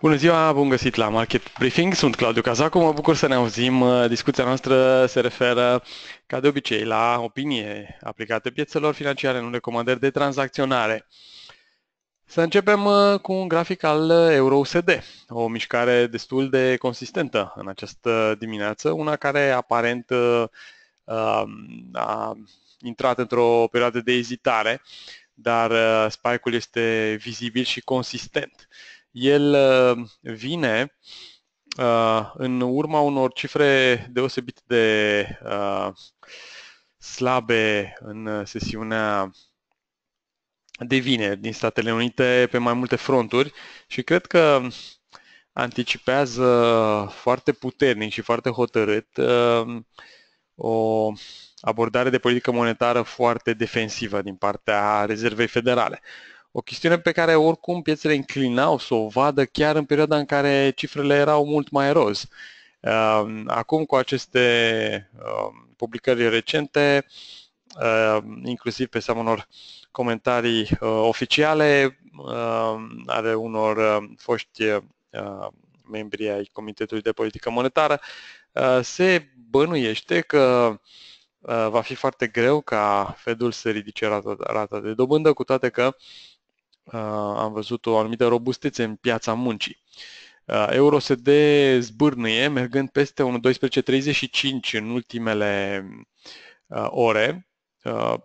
Bună ziua, bun găsit la Market Briefing, sunt Claudiu Cazacu, mă bucur să ne auzim. Uh, discuția noastră se referă, ca de obicei, la opinie aplicate piețelor financiare, nu recomandări de tranzacționare. Să începem uh, cu un grafic al EURUSD, o mișcare destul de consistentă în această dimineață, una care aparent uh, um, a intrat într-o perioadă de ezitare, dar spike-ul este vizibil și consistent. El uh, vine uh, în urma unor cifre deosebit de uh, slabe în sesiunea de vineri din Statele Unite pe mai multe fronturi și cred că anticipează foarte puternic și foarte hotărât o abordare de politică monetară foarte defensivă din partea Rezervei Federale. O chestiune pe care oricum piețele înclinau să o vadă chiar în perioada în care cifrele erau mult mai roz. Ehm, acum cu aceste ehm, publicări recente, ehm, inclusiv pe seama unor comentarii eh, oficiale ale unor foști membri ai Comitetului de Politică Monetară, eh, se bănuiește că eh, va fi foarte greu ca Fedul să ridice rata, rata de dobândă, cu toate că Uh, am văzut o anumită robustețe în piața muncii. Uh, Euro se de zbârnâie, mergând peste 1.12.35 în ultimele uh, ore.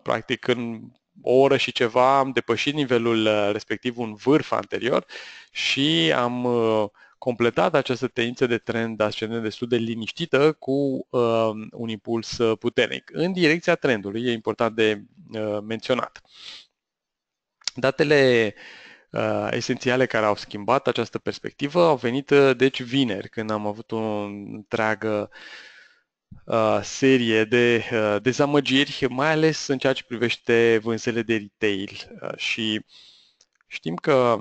Practic în o oră și ceva am depășit nivelul respectiv un vârf anterior și am completat această tendință de trend ascendent destul de liniștită cu uh, un impuls puternic în direcția trendului, e important de uh, menționat. Uh, Datele uh, esențiale care au schimbat această perspectivă au venit uh, deci vineri, când am avut o întreagă uh, serie de uh, dezamăgiri, mai ales în ceea ce privește vânzele de retail. Uh, și știm că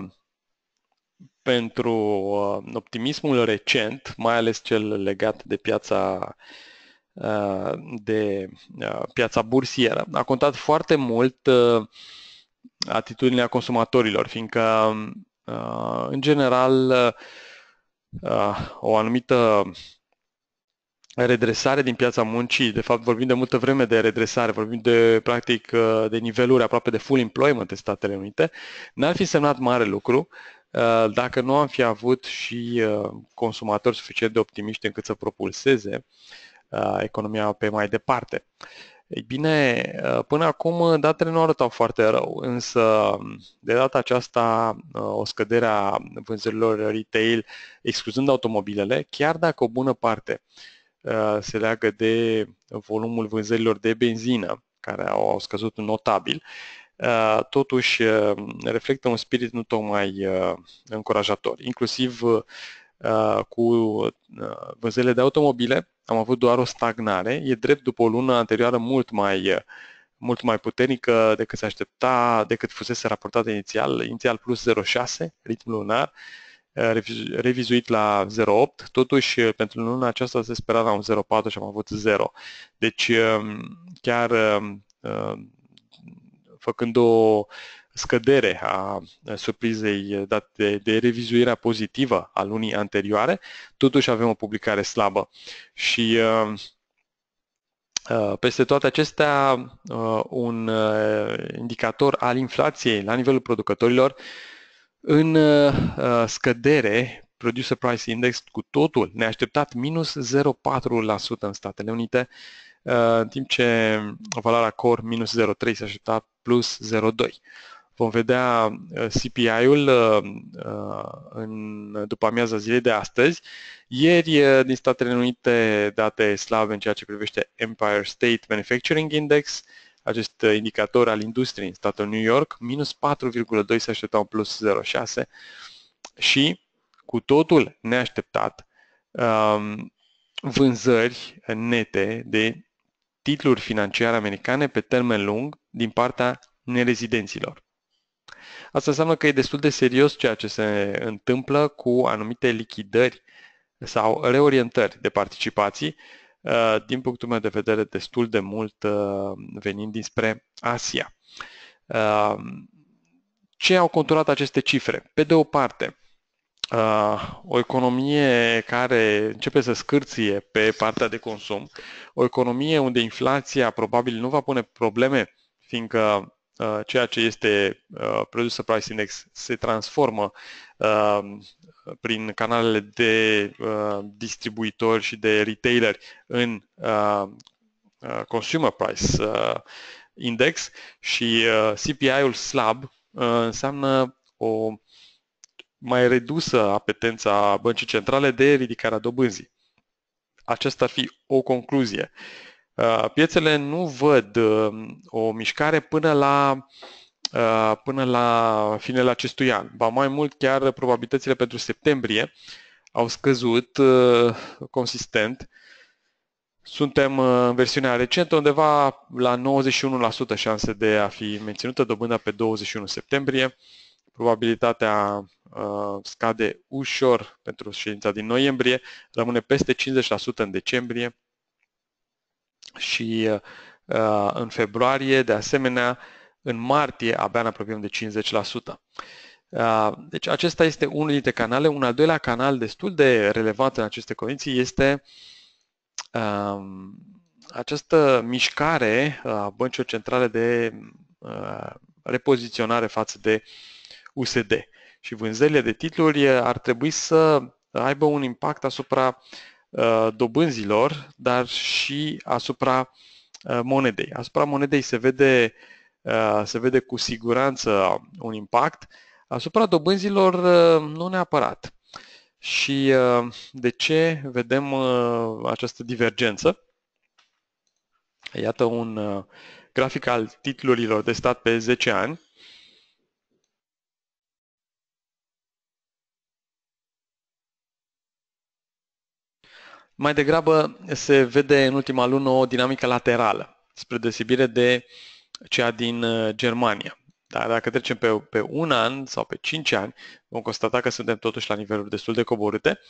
pentru uh, optimismul recent, mai ales cel legat de piața uh, de uh, piața bursieră, a contat foarte mult uh, atitudinea consumatorilor, fiindcă, uh, în general, uh, o anumită redresare din piața muncii, de fapt vorbim de multă vreme de redresare, vorbim de practic uh, de niveluri aproape de full employment în Statele Unite, n-ar fi semnat mare lucru dacă nu am fi avut și consumatori suficient de optimiști încât să propulseze economia pe mai departe. Ei bine, uh, până acum uh, datele nu arătau foarte rău, însă um, de data aceasta uh, o scădere a vânzărilor retail, excluzând automobilele, chiar dacă o bună parte se leagă de volumul vânzărilor de benzină, care au scăzut notabil, totuși reflectă un spirit nu tocmai încurajator, inclusiv cu vânzările de automobile, am avut doar o stagnare. E drept după o lună anterioară mult mai, mult mai puternică decât se aștepta, decât fusese raportată inițial, inițial plus 0,6 ritm lunar, revizuit la 0,8, totuși pentru luna aceasta se spera la un 0,4 și am avut 0. Deci chiar făcând o scădere a surprizei date de revizuirea pozitivă a lunii anterioare, totuși avem o publicare slabă. Și peste toate acestea, un indicator al inflației la nivelul producătorilor în scădere Producer Price Index cu totul neașteptat minus 0,4% în Statele Unite, în timp ce valoarea core minus 0,3 se aștepta plus Vom vedea uh, CPI-ul uh, uh, în după amiaza zilei de astăzi. Ieri, din Statele Unite, date slabe în ceea ce privește Empire State Manufacturing Index, acest indicator al industriei în statul New York, minus 4,2 se aștepta un plus 0,6 și cu totul neașteptat um, vânzări nete de titluri financiare americane pe termen lung din partea nerezidenților. Asta înseamnă că e destul de serios ceea ce se întâmplă cu anumite lichidări sau reorientări de participații, uh, din punctul meu de vedere destul de mult uh, venind dinspre Asia. Uh, ce au conturat aceste cifre? Pe de o parte, o economie care începe să scârție pe partea de consum, o economie unde inflația probabil nu va pune probleme, fiindcă Uh, ceea ce este uh, producer Price Index se transformă uh, prin canalele de distribuitori și de retaileri în Consumer Price Index și CPI-ul slab înseamnă o mai redusă apetență a băncii centrale de ridicarea dobânzii. Aceasta ar fi o concluzie. Uh, Uh, piețele nu văd um, o mișcare până la uh, până la finele acestui an. Ba mai mult, chiar probabilitățile pentru septembrie au scăzut uh, consistent. Suntem în versiunea recentă undeva la 91% șanse de a fi menținută dobânda pe 21 septembrie. Probabilitatea scade ușor pentru ședința din noiembrie, rămâne peste 50% în decembrie și uh, în februarie, de asemenea, în martie abia ne apropiem de 50%. Uh, deci acesta este unul dintre canale. Un al doilea canal destul de relevant în aceste condiții este um, această mișcare a băncilor centrale de uh, repoziționare față de USD. Și vânzările de titluri ar trebui să aibă un impact asupra Uh, dobânzilor, dar și asupra uh, monedei. Asupra monedei se vede, uh, se vede cu siguranță un impact, asupra dobânzilor nu neapărat. Și de ce vedem această divergență? Iată un grafic al titlurilor de stat pe 10 ani mai degrabă se vede în ultima lună o dinamică laterală, spre deosebire de cea din uh, Germania. Dar dacă trecem pe, pe un an sau pe cinci ani, vom constata că suntem totuși la niveluri destul de coborâte.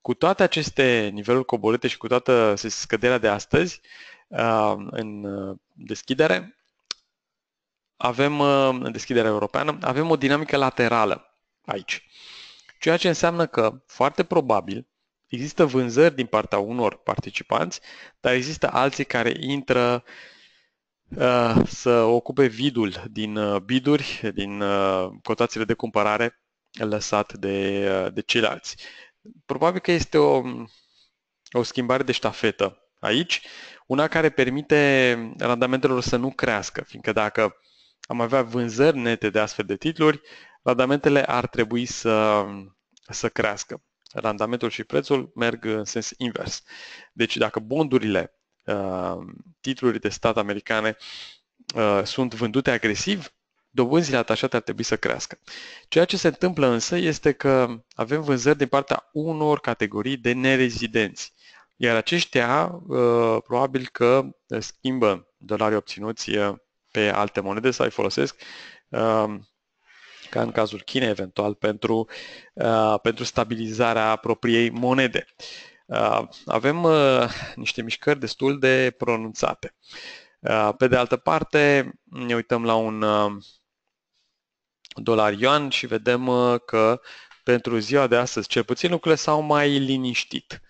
Cu toate aceste niveluri coborâte și cu toată scăderea de astăzi, uh, în uh, deschidere, avem, în deschiderea europeană, avem o dinamică laterală aici. Ceea ce înseamnă că, foarte probabil, Există vânzări din partea unor participanți, dar există alții care intră uh, să ocupe vidul din uh, biduri, din uh, cotațiile de cumpărare lăsat de, de ceilalți. Probabil că este o, o schimbare de ștafetă aici, una care permite randamentelor să nu crească, fiindcă dacă am avea vânzări nete de astfel de titluri, randamentele ar trebui să, să crească randamentul și prețul merg în sens invers. Deci dacă bondurile, uh, titluri de stat americane uh, sunt vândute agresiv, dobânzile atașate ar trebui să crească. Ceea ce se întâmplă însă este că avem vânzări din partea unor categorii de nerezidenți, iar aceștia uh, probabil că schimbă dolarii obținuți pe alte monede sau îi folosesc ca în cazul Chinei eventual, pentru, uh, pentru stabilizarea propriei monede. Uh, avem uh, niște mișcări destul de pronunțate. Pe de altă parte, ne uităm la un dolar yuan și vedem că pentru ziua de astăzi, cel puțin lucrurile s-au mai liniștit.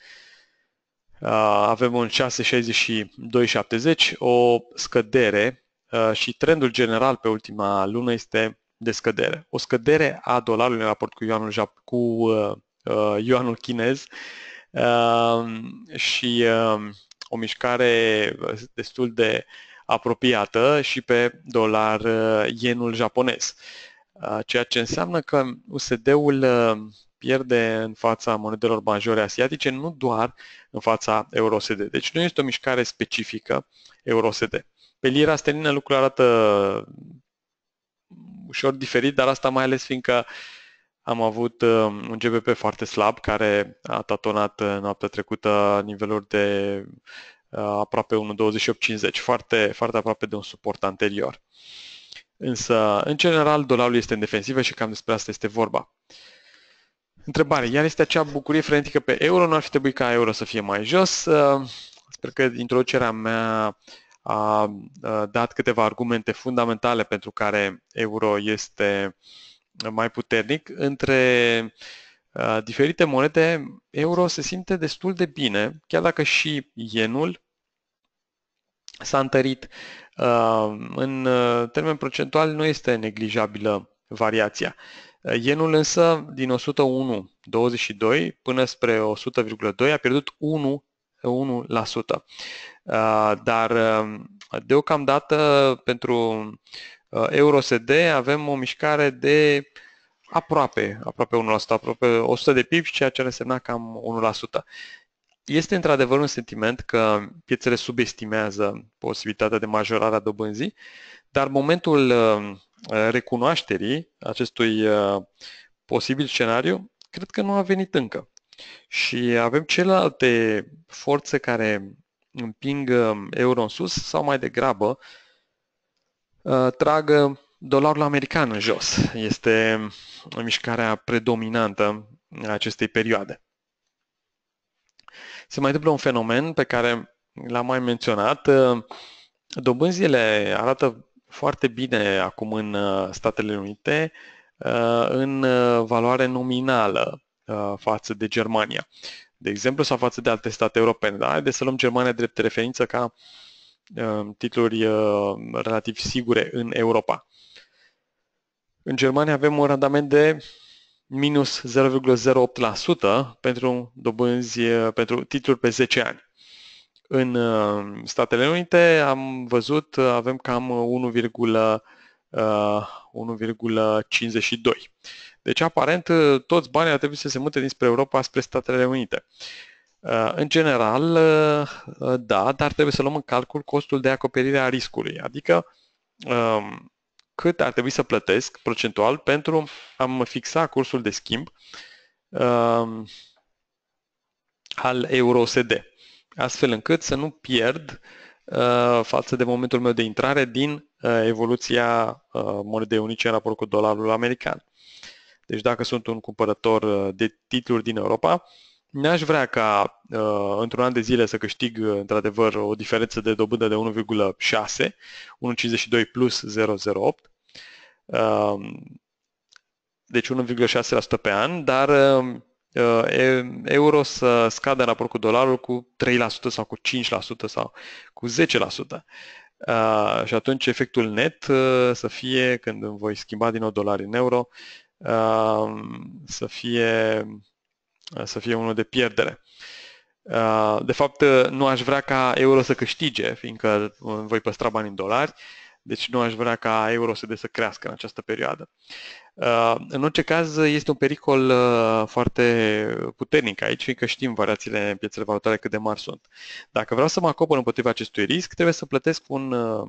Avem un 66270 o scădere și trendul general pe ultima lună este de scădere. O scădere a dolarului în raport cu yuanul, Jap- cu uh, uh yuanul chinez uh, și uh, o mișcare destul de apropiată și pe dolar yenul uh, japonez, uh, ceea ce înseamnă că USD-ul pierde în fața monedelor majore asiatice, nu doar în fața EUROSD. Deci nu este o mișcare specifică EUROSD. Pe lira sterlină lucrurile arată ușor diferit, dar asta mai ales fiindcă am avut uh, un GBP foarte slab care a tatonat uh, noaptea trecută niveluri de uh, aproape 1,2850, foarte, foarte aproape de un suport anterior. Însă, în general, dolarul este în defensivă și cam despre asta este vorba. Întrebare. Iar este acea bucurie frenetică pe euro? Nu ar fi trebuit ca euro să fie mai jos? Sper că introducerea mea a dat câteva argumente fundamentale pentru care euro este mai puternic. Între diferite monede, euro se simte destul de bine, chiar dacă și yenul s-a întărit. În termen procentual nu este neglijabilă variația. Yenul însă din 101,22 până spre 100,2 a pierdut 1, 1%. Uh, dar um, deocamdată pentru uh, EUROSD avem o mișcare de aproape, aproape 1%, aproape 100 de pips, ceea ce ar însemna cam 1%. Este într-adevăr un sentiment că piețele subestimează posibilitatea de majorare a dobânzii, dar momentul uh, recunoașterii acestui posibil scenariu, cred că nu a venit încă. Și avem celelalte forțe care împing uh, euro în sus sau mai degrabă uh, tragă uh, dolarul american în jos. Este mișcarea predominantă a acestei perioade. Se mai întâmplă un fenomen pe care l-am mai menționat. Dobânzile arată foarte bine acum în Statele Unite în valoare nominală față de Germania de exemplu, sau față de alte state europene. Da? Haideți să luăm Germania drept referință ca uh, titluri uh, relativ sigure în Europa. În Germania avem un randament de minus 0,08% pentru dobânzi, uh, pentru titluri pe 10 ani. În Statele Unite am văzut, avem cam 1,52. Uh, deci, aparent, uh, toți banii ar trebui să se mute dinspre Europa spre Statele Unite. Uh, în general, da, dar trebuie să luăm în calcul costul de acoperire a riscului, adică um, cât ar trebui să plătesc procentual pentru a fixa cursul de schimb um, al euro-OSD, astfel încât să nu pierd față de momentul meu de intrare din Uh, evoluția uh, monedei unice în raport cu dolarul american. Deci dacă sunt un cumpărător uh, de titluri din Europa, n-aș vrea ca într-un an de zile să câștig într-adevăr o diferență de dobândă de 1,6, 1,52 plus 008, deci 1,6% pe an, dar euro să scadă în raport cu dolarul cu 3% sau cu 5% sau cu 10% și atunci efectul net să fie, când îmi voi schimba din nou dolari în euro, să fie, să fie unul de pierdere. De fapt, nu aș vrea ca euro să câștige, fiindcă voi păstra bani în dolari, deci nu aș vrea ca euro să crească în această perioadă. Uh, în orice caz, este un pericol uh, foarte puternic aici, fiindcă știm variațiile în piețele valutare cât de mari sunt. Dacă vreau să mă acopăr împotriva acestui risc, trebuie să plătesc un, uh,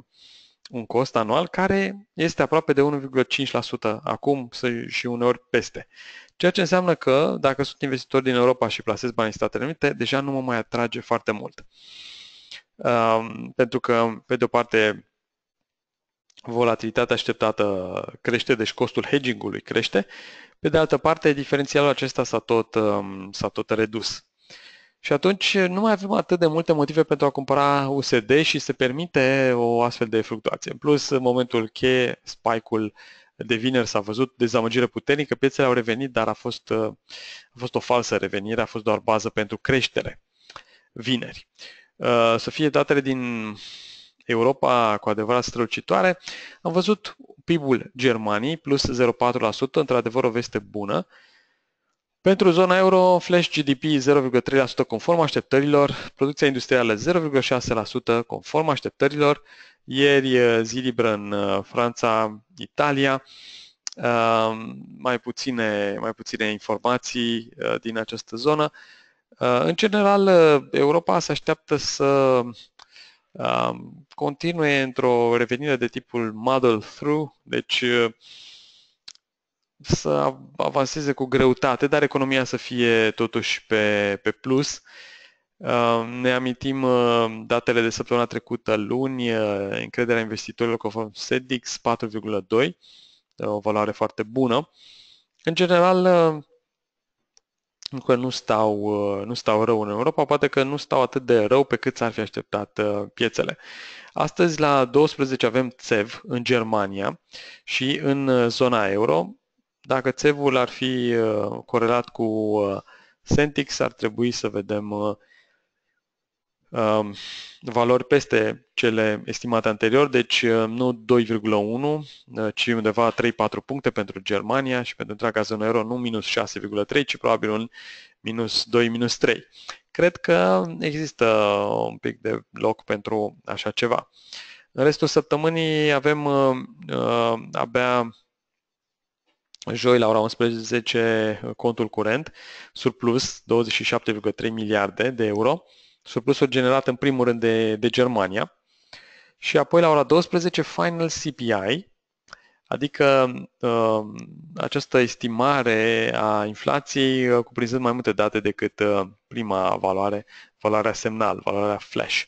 un cost anual care este aproape de 1,5% acum și uneori peste. Ceea ce înseamnă că dacă sunt investitor din Europa și plasez bani în Statele Unite, deja nu mă mai atrage foarte mult. Pentru că, pe de o parte, volatilitatea așteptată crește, deci costul hedging-ului crește. Pe de altă parte, diferențialul acesta s-a tot, um, s-a tot redus. Și atunci nu mai avem atât de multe motive pentru a cumpăra USD și se permite o astfel de fluctuație. În plus, în momentul cheie, spike-ul de vineri s-a văzut dezamăgire puternică, piețele au revenit, dar a fost, uh, a fost o falsă revenire, a fost doar bază pentru creștere vineri. Uh, să fie datele din Europa cu adevărat strălucitoare. Am văzut PIB-ul Germaniei plus 0,4%, într-adevăr o veste bună. Pentru zona euro, flash GDP 0,3% conform așteptărilor, producția industrială 0,6% conform așteptărilor, ieri eh, zi liberă în eh, Franța, Italia, ehm, mai puține, mai puține informații eh, din această zonă. În general, Europa se așteaptă să continue într-o revenire de tipul model through, deci uh, să avanseze cu greutate, dar economia să fie totuși pe, pe plus. Uh, ne amintim uh, datele de săptămâna trecută, luni, încrederea investitorilor conform SEDIX 4,2, o valoare foarte bună. În general, încă nu stau, uh, nu stau rău în Europa, poate că nu stau atât de rău pe cât s-ar fi așteptat uh, piețele. Astăzi la 12 avem țev în Germania și în uh, zona euro. Dacă țevul ar fi corelat cu Sentix, ar trebui să vedem Um, valori peste cele estimate anterior, deci um, nu 2,1, uh, ci undeva 3-4 puncte pentru Germania și pentru întreaga zonă euro, nu minus 6,3, ci probabil un minus 2, minus 3. Cred că există un pic de loc pentru așa ceva. În restul săptămânii avem uh, uh abia joi la ora 11 contul curent, surplus 27,3 miliarde de euro. Uh, surplusul generat în primul rând de, de Germania. Și apoi la ora 12 final CPI, adică uh, această estimare a inflației uh, cuprinzând mai multe date decât uh, prima valoare, valoarea semnal, valoarea flash.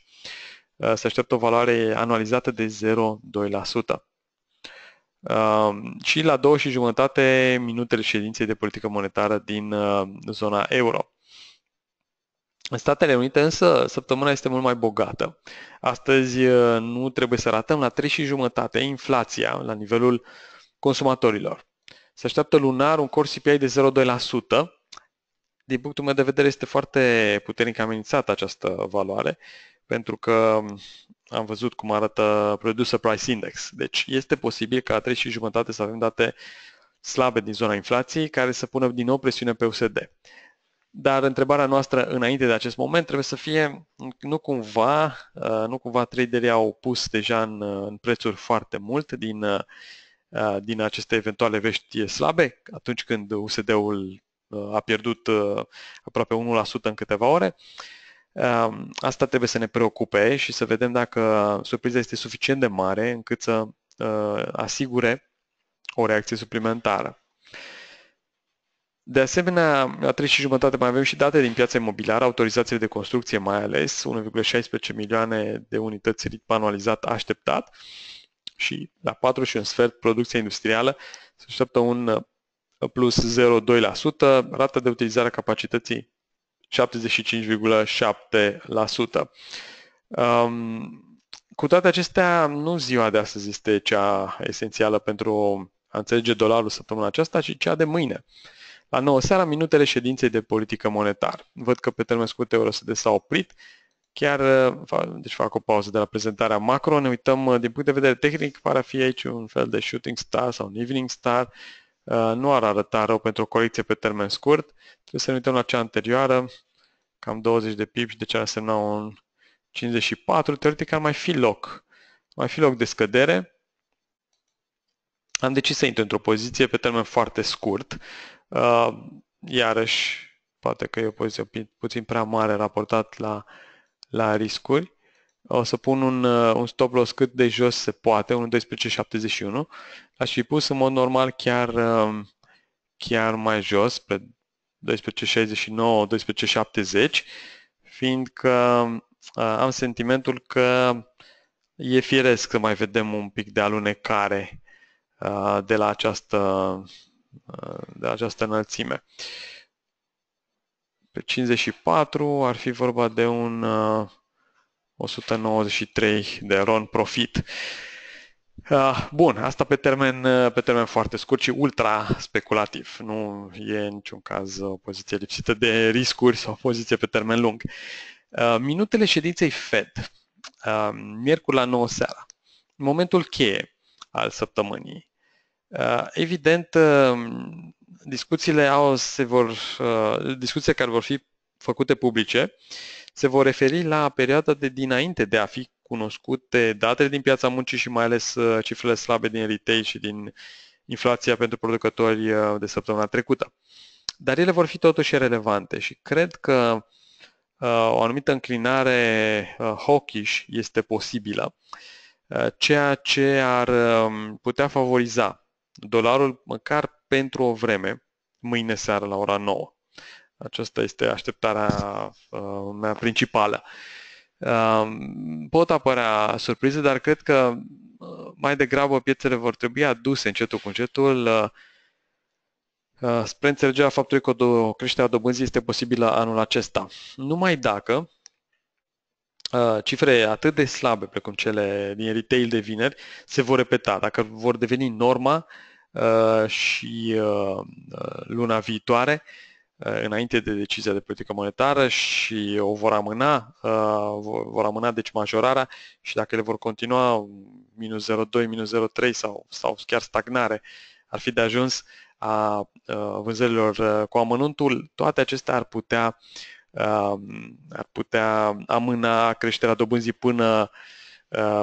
Uh, se așteaptă o valoare anualizată de 0,2%. Uh, și la două și jumătate minutele ședinței de politică monetară din uh, zona euro. În Statele Unite însă săptămâna este mult mai bogată. Astăzi uh, nu trebuie să ratăm la 3 și jumătate inflația la nivelul consumatorilor. Se așteaptă lunar un core CPI de 0,2%. Din punctul meu de vedere este foarte puternic amenințată această valoare pentru că um, am văzut cum arată Producer Price Index. Deci este posibil ca la 3 și jumătate să avem date slabe din zona inflației care să pună din nou presiune pe USD. Dar întrebarea noastră înainte de acest moment trebuie să fie nu cumva, uh, nu cumva traderii au pus deja în, uh, în prețuri foarte mult din, uh, din aceste eventuale vești slabe, atunci când USD-ul a pierdut aproape 1% în câteva ore. Asta trebuie să ne preocupe și să vedem dacă surpriza este suficient de mare încât să asigure o reacție suplimentară. De asemenea, la 3 și jumătate mai avem și date din piața imobiliară, autorizațiile de construcție mai ales, 1,16 milioane de unități ritm anualizat așteptat și la da, 4 și un sfert producția industrială se așteaptă un uh, plus 0,2%, rata de utilizare a capacității 75,7%. Um, cu toate acestea, nu ziua de astăzi este cea esențială pentru a înțelege dolarul săptămâna aceasta, ci cea de mâine. Uh, la 9 seara, minutele ședinței de politică monetară. Văd că pe termen scurt Eurosed s-a oprit. Chiar, uh, deci fac o pauză de la prezentarea macro, ne uităm uh, din punct de vedere tehnic, pare a fi aici un fel de shooting star sau un evening star. Uh, nu ar arăta rău pentru o colecție pe termen scurt. Trebuie să ne uităm la cea anterioară, cam 20 de pips, deci ar semna un 54. Teoretic ar mai fi loc. Mai fi loc de scădere. Am decis să intru într-o poziție pe termen foarte scurt. Uh, iarăși, poate că e o poziție puțin prea mare raportat la, la riscuri. O să pun un, uh, un stop loss cât de jos se poate, un 12.71. Aș fi pus în mod normal chiar, uh, chiar mai jos, pe 12.69, 12.70, fiindcă uh, am sentimentul că e firesc să mai vedem un pic de alunecare de la această de această înălțime. Pe 54 ar fi vorba de un 193 uh, de RON profit. Ah, bun, asta pe termen, uh, pe termen foarte scurt și ultra speculativ. Nu e în niciun caz o poziție lipsită de riscuri sau o poziție pe termen lung. Uh, minutele ședinței Fed, miercuri la 9 seara, momentul cheie al săptămânii, Uh, evident, um, discuțiile au, se vor, uh, discuțiile care vor fi făcute publice se vor referi la perioada de dinainte de a fi cunoscute datele din piața muncii și mai ales uh, cifrele slabe din retail și din inflația pentru producători de săptămâna trecută. Dar ele vor fi totuși relevante și cred că o anumită înclinare hawkish este posibilă, ceea ce ar um, putea favoriza dolarul măcar pentru o vreme, mâine seară la ora 9. Aceasta este așteptarea uh, mea principală. Uh, pot apărea surprize, dar cred că uh, mai degrabă piețele vor trebui aduse încetul cu încetul spre înțelegerea faptului că o creștere a dobânzii este posibilă anul acesta. Numai dacă cifre atât de slabe, precum cele din retail de vineri, se vor repeta. Dacă vor deveni norma, uh, Uh, și uh, uh, luna viitoare, înainte de decizia de politică monetară și o vor amâna, vor amâna deci majorarea și dacă le vor continua minus 0,2, minus 0,3 sau, sau chiar stagnare ar fi de ajuns a vânzărilor cu amănuntul, toate acestea ar putea, ar putea amâna creșterea dobânzii până,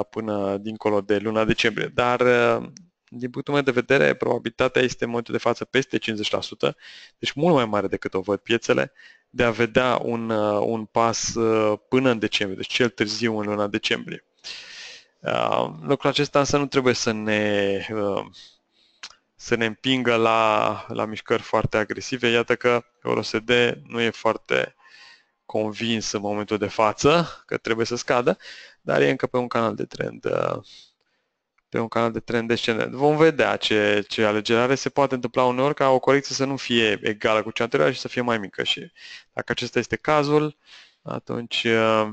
până dincolo de luna decembrie. Dar din punctul meu de vedere, probabilitatea este în momentul de față peste 50%, deci mult mai mare decât o văd piețele, de a vedea un, uh, un pas uh, până în decembrie, deci cel târziu în luna decembrie. Uh, lucrul acesta însă nu trebuie să ne, să ne împingă la, la mișcări foarte agresive. Iată că EuroSD nu e foarte convins în momentul de față că trebuie să scadă, dar e încă pe un canal de trend pe un canal de trend descendent. Vom vedea ce, ce alegere are. Se poate întâmpla uneori ca o corecție să nu fie egală cu cea anterioară și să fie mai mică. Și dacă acesta este cazul, atunci uh,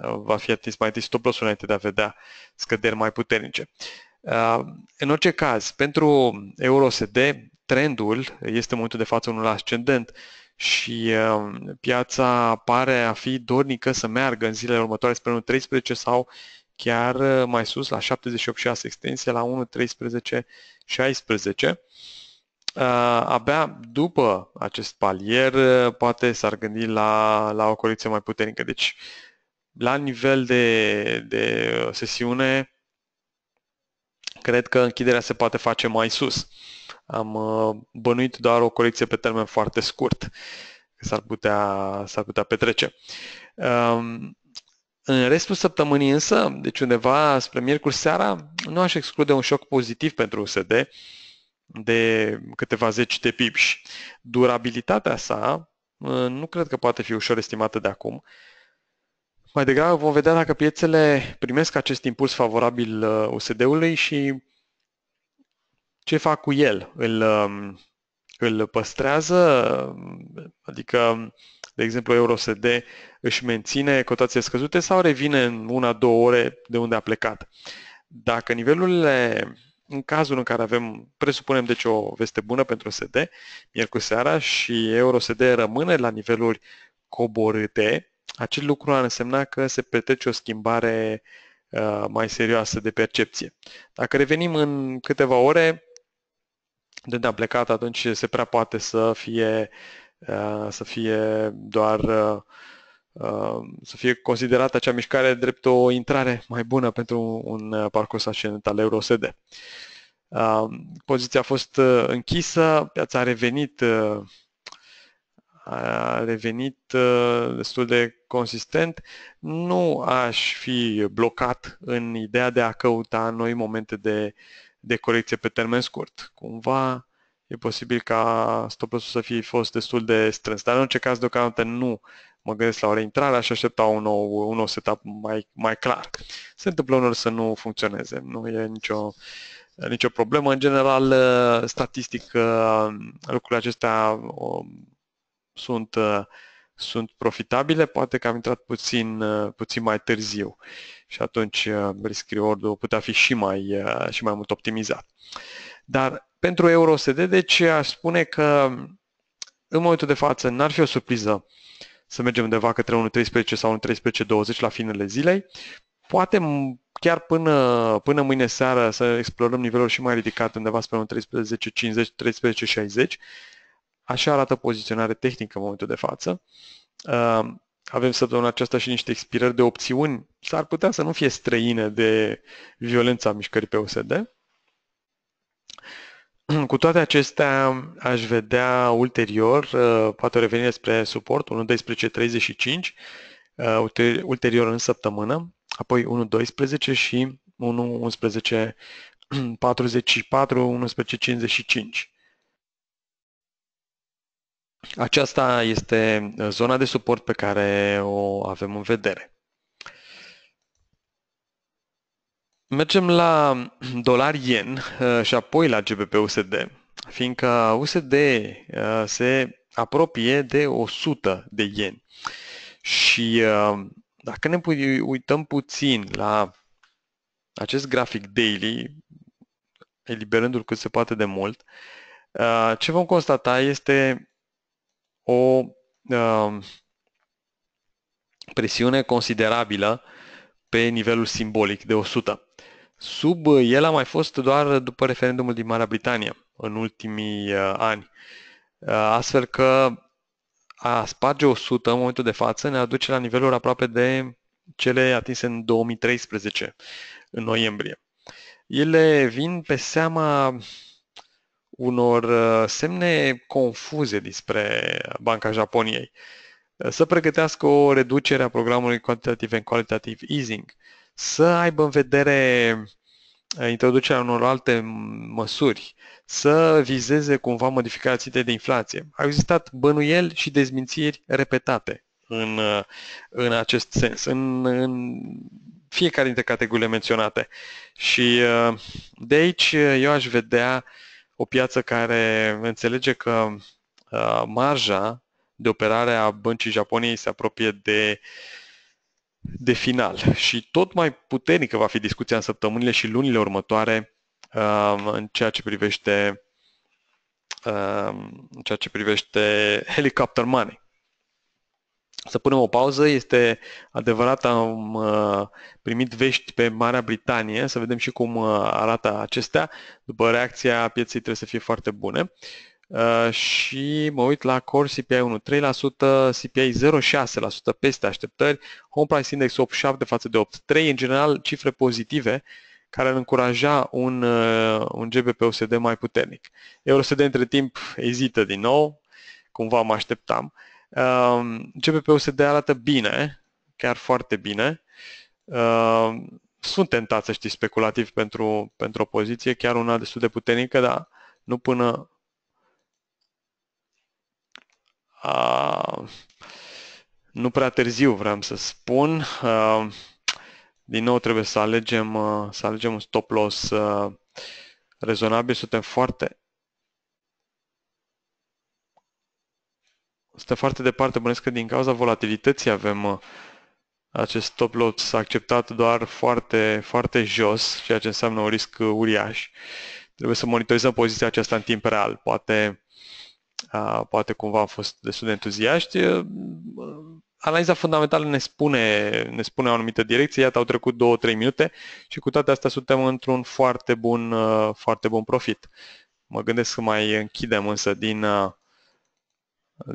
va fi atins mai întâi stop loss înainte de a vedea scăderi mai puternice. Uh, în orice caz, pentru EUROSD, trendul este în momentul de față unul ascendent și uh, piața pare a fi dornică să meargă în zilele următoare spre 1.13 sau chiar uh, mai sus, la 78.6 extensie, la 1.13.16. Uh, abia după acest palier uh, poate s-ar gândi la, la o corecție mai puternică. Deci, la nivel de, de sesiune, cred că închiderea se poate face mai sus. Am bănuit doar o corecție pe termen foarte scurt, că s-ar putea, s-ar putea petrece. Um, în restul săptămânii însă, deci undeva spre miercuri seara, nu aș exclude un șoc pozitiv pentru USD de câteva zeci de pips. Durabilitatea sa ă, nu cred că poate fi ușor estimată de acum. Mai degrabă vom vedea dacă piețele primesc acest impuls favorabil ă, USD-ului și ce fac cu el. Îl, ă, îl păstrează, adică de exemplu EURSD, își menține cotații scăzute sau revine în una-două ore de unde a plecat. Dacă nivelurile în cazul în care avem, presupunem deci o veste bună pentru SD, miercuri seara și EuroSD rămâne la niveluri coborâte, acel lucru ar însemna că se petrece o schimbare uh, mai serioasă de percepție. Dacă revenim în câteva ore, de unde am plecat, atunci se prea poate să fie Eh, să fie doar eh, eh, să fie considerată acea mișcare drept o intrare mai bună pentru un parcurs ascendent al EuroSD. Poziția a fost închisă, piața a revenit a revenit destul de consistent, nu aș fi blocat în ideea de a căuta noi momente de, de corecție pe termen scurt. Cumva e posibil ca stop loss să fie fost destul de strâns. Dar în orice caz, deocamdată nu mă gândesc la o reintrare aș aștepta un nou, un nou setup mai, mai clar. Se întâmplă unor să nu funcționeze, nu e nicio, nicio problemă. În general, ă, statistic, ă, lucrurile acestea sunt, ă, sunt profitabile, poate că am intrat puțin, puțin mai târziu și atunci risk reward putea fi și mai, și mai mult optimizat. Dar pentru EUROSD, deci aș spune că în momentul de față n-ar fi o surpriză să mergem undeva către 1.13 sau 1.13.20 la finele zilei. Poate chiar până, până mâine seară să explorăm nivelul și mai ridicat undeva spre 1.13.50, 11360 Așa arată poziționare tehnică în momentul de față. Uh, avem săptămâna aceasta și niște expirări de opțiuni. S-ar putea să nu fie străine de violența mișcării pe OSD. Cu toate acestea, aș vedea ulterior, uh, poate reveni spre suport, 1.12.35, uh, ulterior în săptămână, apoi 1.12 și 1.11.44, 1.11.55. Aceasta este uh, zona de suport pe care o avem în vedere. Mergem la dolar-yen uh, și apoi la GBP-USD, fiindcă USD uh, se apropie de 100 de yen. Și uh, dacă ne uităm puțin la acest grafic daily, eliberându-l cât se poate de mult, ce vom constata este o presiune considerabilă pe nivelul simbolic de 100. Sub uh, el a mai fost doar după referendumul din Marea Britanie în ultimii uh, ani. Uh, astfel că a sparge 100 în momentul de față ne aduce la niveluri aproape de cele atinse în 2013, în noiembrie. Ele vin pe seama unor semne confuze despre Banca Japoniei. Să pregătească o reducere a programului Quantitative and Qualitative Easing, să aibă în vedere eh, introducerea unor alte măsuri, să vizeze cumva modificarea țintei de inflație. Au existat bănuieli și dezmințiri repetate în, eh, în acest sens, în, în fiecare dintre categoriile menționate. Și eh, de aici eu aș vedea o piață care înțelege că marja de operare a băncii Japoniei se apropie de uh, de final și tot mai puternică va fi discuția în săptămânile și lunile următoare um, în ceea ce privește um, în ceea ce privește helicopter money. Să punem o pauză, este adevărat, am uh, primit vești pe Marea Britanie, să vedem și cum uh, arată acestea. După reacția pieței trebuie să fie foarte bune. Uh, și mă uit la Core CPI 1, 3%, CPI 0,6% peste așteptări, Home Price Index 8,7 față de 8,3, în general cifre pozitive care ar încuraja un, uh, un GBP USD mai puternic. EURSD între timp ezită din nou, cumva mă așteptam. Uh, GBP USD arată bine, chiar foarte bine. Sunt tentat să știi speculativ pentru, pentru o poziție, chiar una destul de puternică, dar nu până nu prea târziu, vreau să spun. Uh, din nou trebuie să alegem, uh, să alegem un stop loss uh, rezonabil. Suntem foarte suntem foarte departe, bănesc că din cauza volatilității avem acest stop loss acceptat doar foarte, foarte jos, ceea ce înseamnă un risc uriaș. Trebuie să monitorizăm poziția aceasta în timp real. Poate poate cumva am fost destul de entuziaști. Analiza fundamentală ne spune, ne spune o anumită direcție, iată au trecut 2-3 minute și cu toate astea suntem într-un foarte bun, foarte bun profit. Mă gândesc să mai închidem însă din,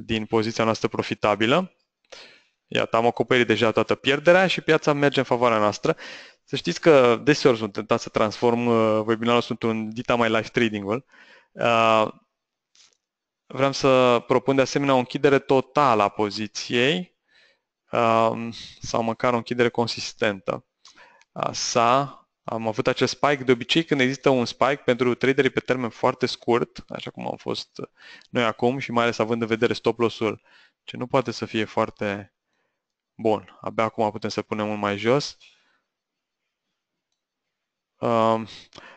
din poziția noastră profitabilă. Iată, am acoperit deja toată pierderea și piața merge în favoarea noastră. Să știți că deseori sunt tentat să transform webinarul sunt un dita mai live trading-ul. Vreau să propun de asemenea o închidere totală a poziției um, sau măcar o închidere consistentă. Sa, am avut acest spike. De obicei când există un spike pentru traderii pe termen foarte scurt, așa cum am fost noi acum și mai ales având în vedere stop loss-ul, ce nu poate să fie foarte bun. Abia acum putem să punem unul mai jos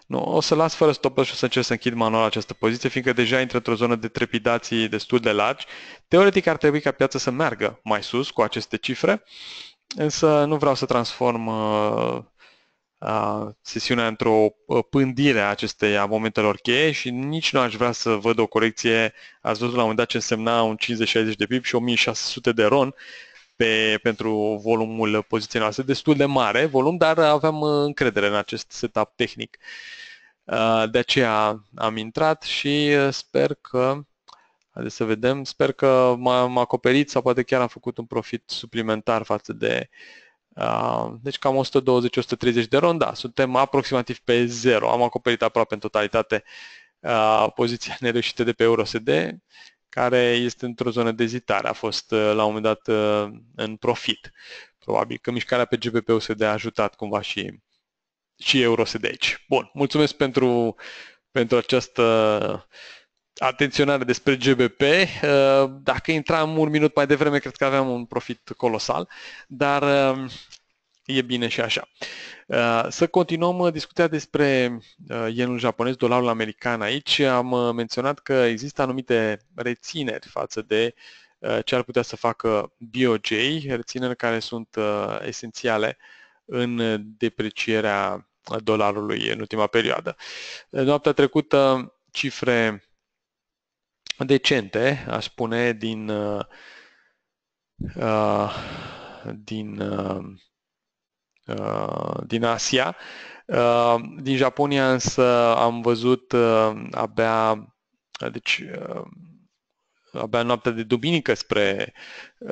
nu, o să las fără stop și o să încerc să închid manual această poziție, fiindcă deja intră într-o zonă de trepidații destul de largi. Teoretic ar trebui ca piața să meargă mai sus cu aceste cifre, însă nu vreau să transform uh, uh sesiunea într-o uh, pândire a acestei a momentelor cheie și nici nu aș vrea să văd o corecție, ați văzut la un moment dat ce însemna un 50-60 de pip și 1600 de ron, uh, pe, pentru volumul poziției noastre, destul de mare volum, dar aveam uh, încredere în acest setup tehnic. Uh, de aceea am intrat și uh, sper că, haideți să vedem, sper că m-am acoperit sau poate chiar am făcut un profit suplimentar față de deci cam 120-130 de ron, da, suntem aproximativ pe zero. Am acoperit aproape în totalitate poziția nereușită de pe EURUSD, care este într-o zonă de zitare, A fost uh, la un moment dat uh, în profit. Probabil că mișcarea pe GBP USD a ajutat cumva și, și EUROSD aici. Bun, mulțumesc pentru, pentru această atenționare despre GBP. Uh, dacă intram un minut mai devreme, cred că aveam un profit colosal, dar um, E bine și așa. Uh, să continuăm uh, discuția despre uh, yenul japonez, dolarul american aici. Am menționat că există anumite rețineri față de ce ar putea să facă BOJ, rețineri care sunt esențiale în deprecierea dolarului în ultima perioadă. Noaptea trecută cifre decente, aș spune, din, din Uh, din Asia. Uh, din Japonia însă am văzut uh, abia, deci abia noaptea de duminică spre,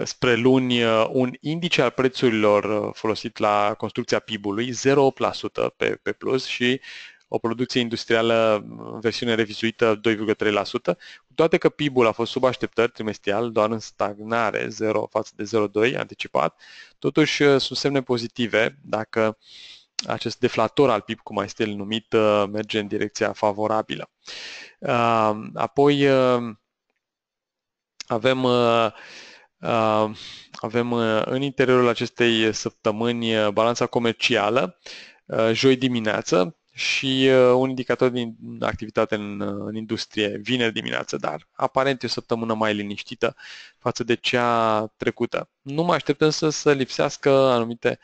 spre luni, un indice al prețurilor folosit la construcția PIB-ului, 0,8% pe, pe plus și o producție industrială în versiune revizuită 2,3%, cu toate că PIB-ul a fost sub așteptări trimestrial, doar în stagnare 0 față de 0,2 anticipat, totuși uh, sunt semne pozitive dacă acest deflator al PIB, cum mai este el numit, uh, merge în direcția favorabilă. Uh, apoi avem avem în interiorul acestei săptămâni balanța comercială, joi dimineață, și uh, un indicator din activitate în, uh, în industrie vineri dimineață, dar aparent e o săptămână mai liniștită față de cea trecută. Nu mă aștept însă să lipsească anumite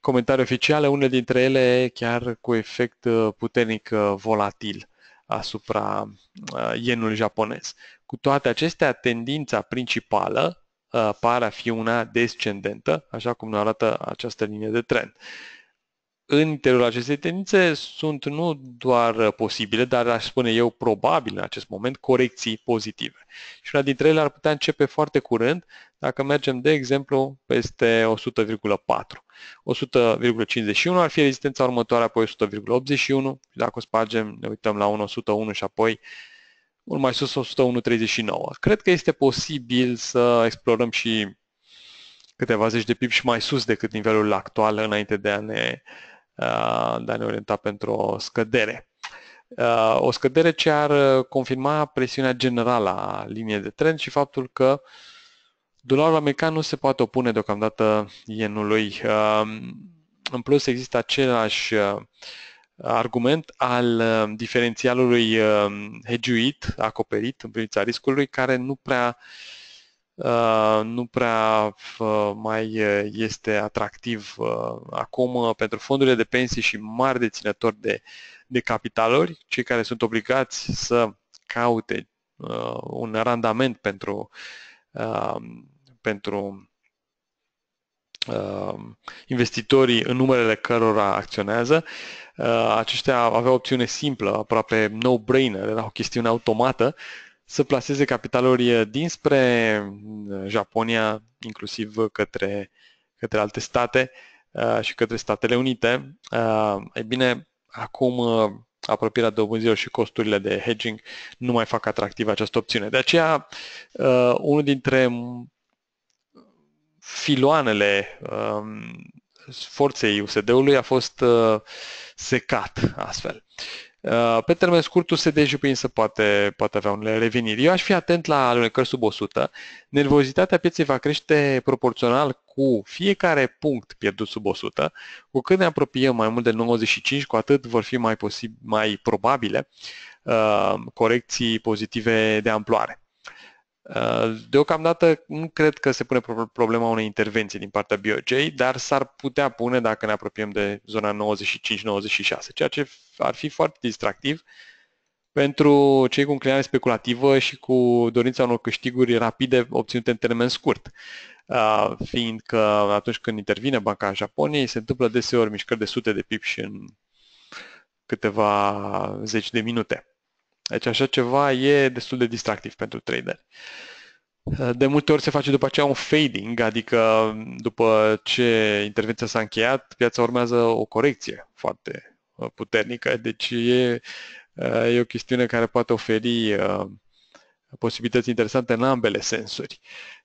comentarii oficiale, unele dintre ele chiar cu efect uh, puternic uh, volatil asupra uh, yenului japonez. Cu toate acestea, tendința principală uh, pare a fi una descendentă, așa cum ne arată această linie de trend în interiorul acestei tendințe sunt nu doar posibile, dar aș spune eu probabil în acest moment corecții pozitive. Și una dintre ele ar putea începe foarte curând dacă mergem, de exemplu, peste 100,4. 100,51 ar fi rezistența următoare, apoi 100,81 și dacă o spargem ne uităm la 101 și apoi mult mai sus 101,39. Cred că este posibil să explorăm și câteva zeci de pip și mai sus decât nivelul actual înainte de a ne uh, Uh, de a ne orienta pentru o scădere. Uh, o scădere ce ar uh, confirma presiunea generală a liniei de trend și faptul că dolarul american nu se poate opune deocamdată ienului. În plus există același argument al diferențialului hegiuit, acoperit în privința riscului, care nu prea uh, Uh, nu prea uh, mai uh, este atractiv acum pentru fondurile de pensii și mari deținători de, de capitaluri, cei care sunt obligați să caute un randament pentru, pentru investitorii în numerele cărora acționează. Aceștia aveau opțiune simplă, aproape no-brainer, era o chestiune automată să plaseze capitaluri eh, dinspre eh, Japonia, inclusiv eh, către, către alte state și către Statele Unite. Ei bine, acum apropierea dobânzilor și costurile de hedging nu mai fac atractivă această opțiune. De aceea, unul dintre filoanele forței USD-ului a fost secat astfel. Uh, pe termen scurt, USD JPY să poate, poate avea unele reveniri. Eu aș fi atent la alunecări sub 100. Nervozitatea pieței va crește proporțional cu fiecare punct pierdut sub 100. Cu cât ne apropiem mai mult de 95, cu atât vor fi mai, posib- mai probabile uh, corecții pozitive de amploare. Uh, deocamdată nu cred că se pune problema unei intervenții din partea BOJ, dar s-ar putea pune dacă ne apropiem de zona 95-96, ceea ce ar fi foarte distractiv pentru cei cu înclinare speculativă și cu dorința unor câștiguri rapide obținute în termen scurt. Uh, fiindcă atunci când intervine Banca Japoniei se întâmplă deseori mișcări de sute de pip și în câteva zeci de minute. Deci așa ceva e destul de distractiv pentru trader. De multe ori se face după aceea un fading, adică după ce intervenția s-a încheiat, piața urmează o corecție foarte uh, puternică, deci e, uh, e o chestiune care poate oferi uh, posibilități interesante în ambele sensuri.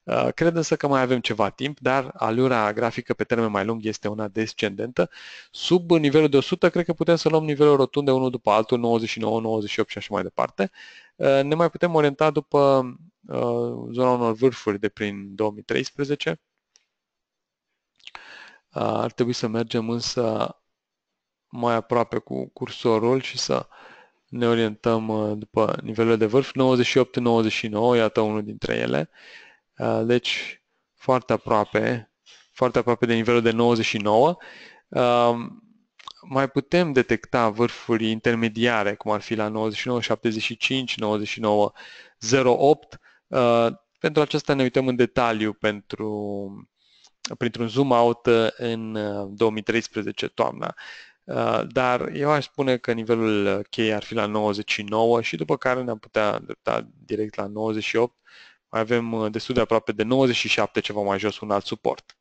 Uh, cred însă că mai avem ceva timp, dar alura grafică pe termen mai lung este una descendentă. Sub nivelul de 100, cred că putem să luăm nivelul rotund de unul după altul, 99, 98 și așa mai departe. Uh, ne mai putem orienta după uh, zona unor vârfuri de prin 2013. Ar trebui să mergem însă mai aproape cu cursorul și să ne orientăm după nivelul de vârf. 98-99, iată unul dintre ele. Uh, deci foarte aproape, foarte aproape de nivelul de 99. Um, mai putem detecta vârfuri intermediare, cum ar fi la 99, 75, 99, 08. Pentru aceasta ne uităm în detaliu pentru, printr-un zoom out uh, în 2013 uh, toamna dar eu aș spune că nivelul cheie ar fi la 99 și după care ne-am putea îndrepta direct la 98 mai avem uh, destul de aproape de 97 ceva mai jos un alt suport.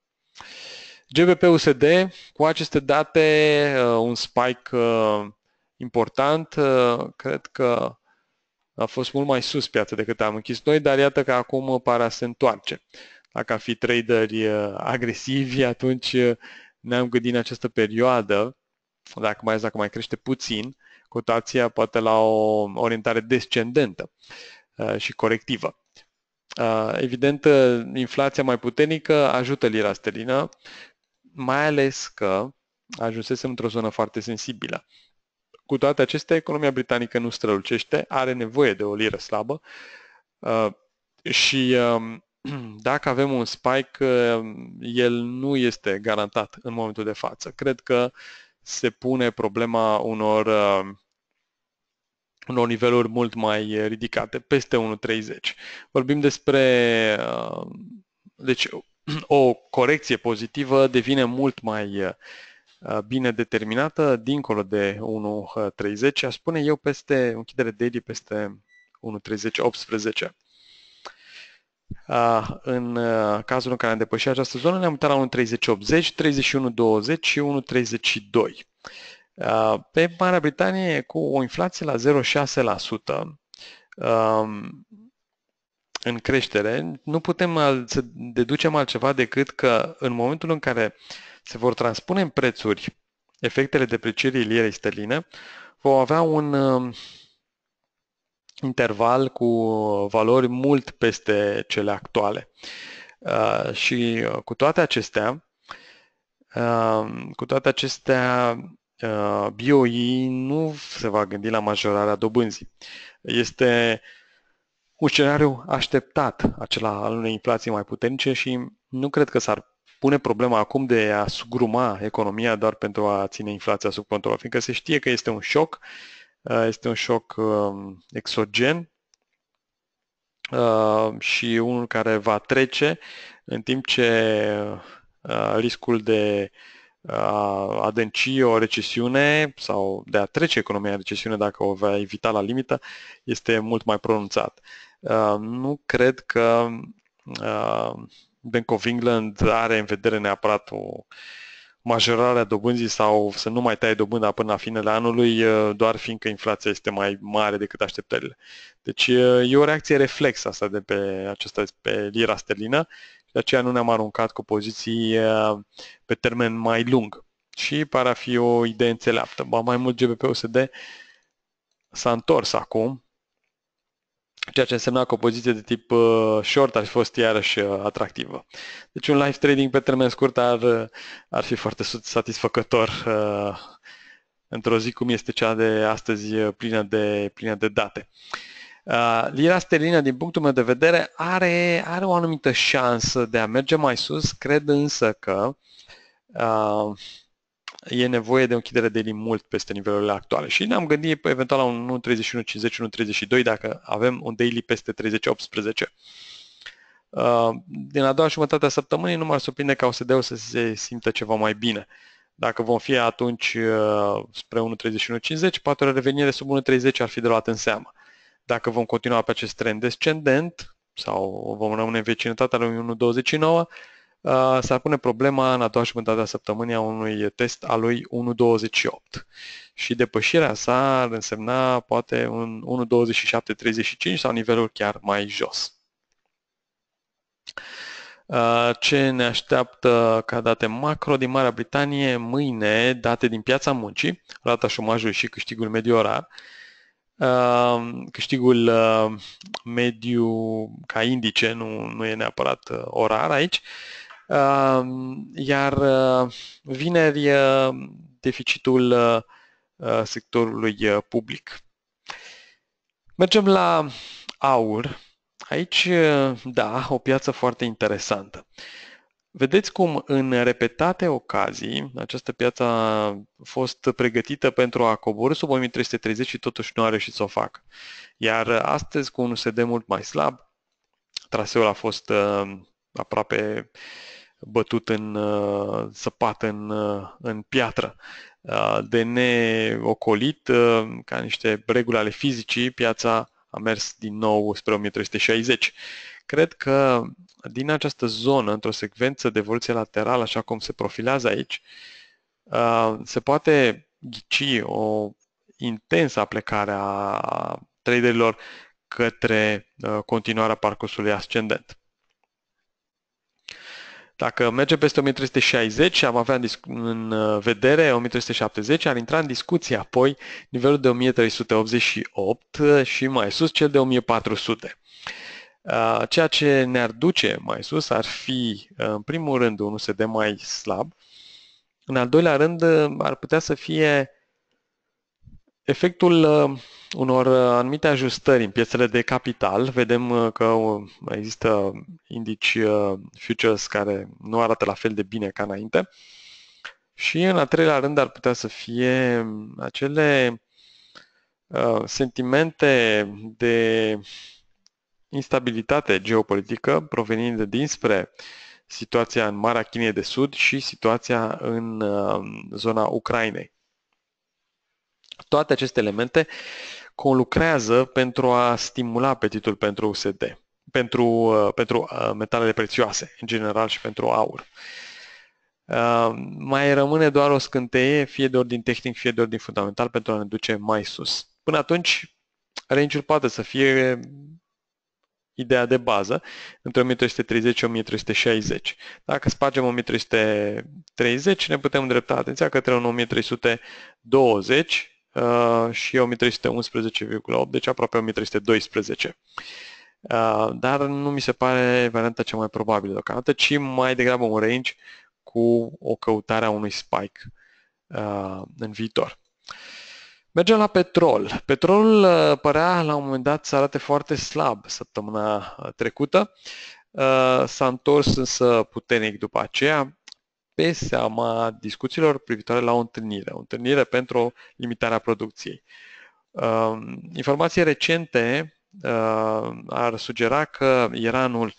GBP-USD, cu aceste date, uh, un spike uh, important, cred că a fost mult mai sus piața decât am închis noi, dar iată că acum să se întoarce. Dacă am fi traderi agresivi, atunci ne-am gândit în această perioadă, dacă mai, dacă mai crește puțin, cotația poate la o orientare descendentă și corectivă. Uh, evident, uh, inflația mai puternică ajută lira sterlină, mai ales că ajunsesem într-o zonă foarte sensibilă. Cu toate acestea, economia britanică nu strălucește, are nevoie de o liră slabă uh, și um, dacă avem un spike, el nu este garantat în momentul de față. Cred că se pune problema unor la niveluri mult mai eh, ridicate, peste 1,30. Vorbim despre, uh, deci o corecție pozitivă devine mult mai eh, eh, bine determinată, dincolo de 1,30, aș spune eu peste închidere daily peste 1,30-18. Ah, în cazul în care am depășit această zonă, ne-am uitat la 1,30-80, 31-20 și 1,32. Uh, pe Marea Britanie, cu o inflație la 0,6% um, în creștere, nu putem să deducem altceva decât că în momentul în care se vor transpune în prețuri efectele deprecierii lirei sterline, vom avea un um, interval cu valori mult peste cele actuale. Uh, și uh, cu toate acestea, cu toate acestea, Uh, BOI nu se va gândi la majorarea dobânzii. Este un scenariu așteptat, acela al unei inflații mai puternice și nu cred că s-ar pune problema acum de a sugruma economia doar pentru a ține inflația sub control, fiindcă se știe că este un șoc, uh, este un șoc um, exogen uh, și unul care va trece în timp ce riscul de uh, adânci o recesiune sau de a trece economia în recesiune dacă o va evita la limită este mult mai pronunțat. Uh, nu cred că uh, Bank of England are în vedere neapărat o majorare a dobânzii sau să nu mai tai dobânda până la finele anului, uh, doar fiindcă inflația este mai mare decât așteptările. Deci e o reacție reflexă asta de pe, aceasta pe lira sterlină de aceea nu ne-am aruncat cu poziții eh, pe termen mai lung. Și pare a fi o idee înțeleaptă. Ba mai mult GBP-USD s-a întors acum, ceea ce însemna că o poziție de tip eh, short ar fi fost iarăși eh, atractivă. Deci un live trading pe termen scurt ar, ar fi foarte satisfăcător într-o zi cum este cea de astăzi plină de, plină de date. Uh, lira sterlină, din punctul meu de vedere, are, are o anumită șansă de a merge mai sus, cred însă că uh, e nevoie de o închidere de limit mult peste nivelurile actuale. Și ne-am gândit păi, eventual la un 1.31.50, 1.32 dacă avem un daily peste 30.18. Uh, din a doua jumătate a săptămânii nu m-ar surprinde ca OSD-ul să se simtă ceva mai bine. Dacă vom fi atunci uh, spre 1.31.50, poate o revenire sub 1.30 ar fi de luat în seamă dacă vom continua pe acest trend descendent sau vom rămâne în vecinătatea lui 1.29, uh, s-ar pune problema în a doua jumătate a săptămânii a unui test al lui 1.28 și depășirea sa ar însemna poate un 1.27.35 sau nivelul chiar mai jos. Uh, ce ne așteaptă ca date macro din Marea Britanie mâine, date din piața muncii, rata șomajului și câștigul mediu orar, Ehm, câștigul ehm, mediu ca indice, nu, nu e neapărat eh, orar aici. Ehm, iar eh, vineri eh, deficitul sectorului public. Mergem la aur. Aici, da, o piață foarte interesantă. Uh, Vedeți cum în repetate ocazii această piață a fost pregătită pentru a coborî sub 1330 și totuși nu a reușit să o facă. Iar astăzi, cu un SD mult mai slab, traseul a fost uh, aproape bătut în uh, săpat în, uh, în piatră. Uh, de neocolit, uh, ca niște reguli ale fizicii, piața a mers din nou spre 1360. Cred că din această zonă, într-o secvență de evoluție laterală, așa cum se profilează aici, se poate ghici o intensă plecare a traderilor către continuarea parcursului ascendent. Dacă mergem peste 1360 și am avea în vedere 1370, ar intra în discuție apoi nivelul de 1388 și mai sus cel de 1400. Uh, ceea ce ne-ar duce mai sus ar fi, uh, în primul rând, un USD mai slab. În al doilea rând, uh, ar putea să fie efectul unor anumite ajustări în piețele de capital. Vedem că există indici futures care nu arată la fel de bine ca înainte. Și în al treilea rând ar putea să fie um, acele sentimente de instabilitate geopolitică provenind dinspre situația în Marea Chinei de Sud și situația în uh, zona Ucrainei. Toate aceste elemente conlucrează pentru a stimula apetitul pentru USD, pentru, uh, pentru uh, metalele prețioase în general și pentru aur. Mai rămâne doar o scânteie, fie de ordin tehnic, fie de ordin fundamental, pentru a ne duce mai sus. Până atunci, range poate să fie ideea de bază, între 1330 și 1360. Dacă spargem 1330, ne putem îndrepta atenția către un 1320 uh, și 1311,8, deci aproape 1312. Uh, dar nu mi se pare varianta cea mai probabilă deocamdată, ci mai degrabă un range cu o căutare a unui spike uh, în viitor. Mergem la petrol. Petrolul uh, părea la un moment dat să arate foarte slab săptămâna uh, trecută. Uh, s-a întors însă puternic după aceea pe seama discuțiilor privitoare la o întâlnire, o întâlnire pentru limitarea producției. Informații recente ar sugera că Iranul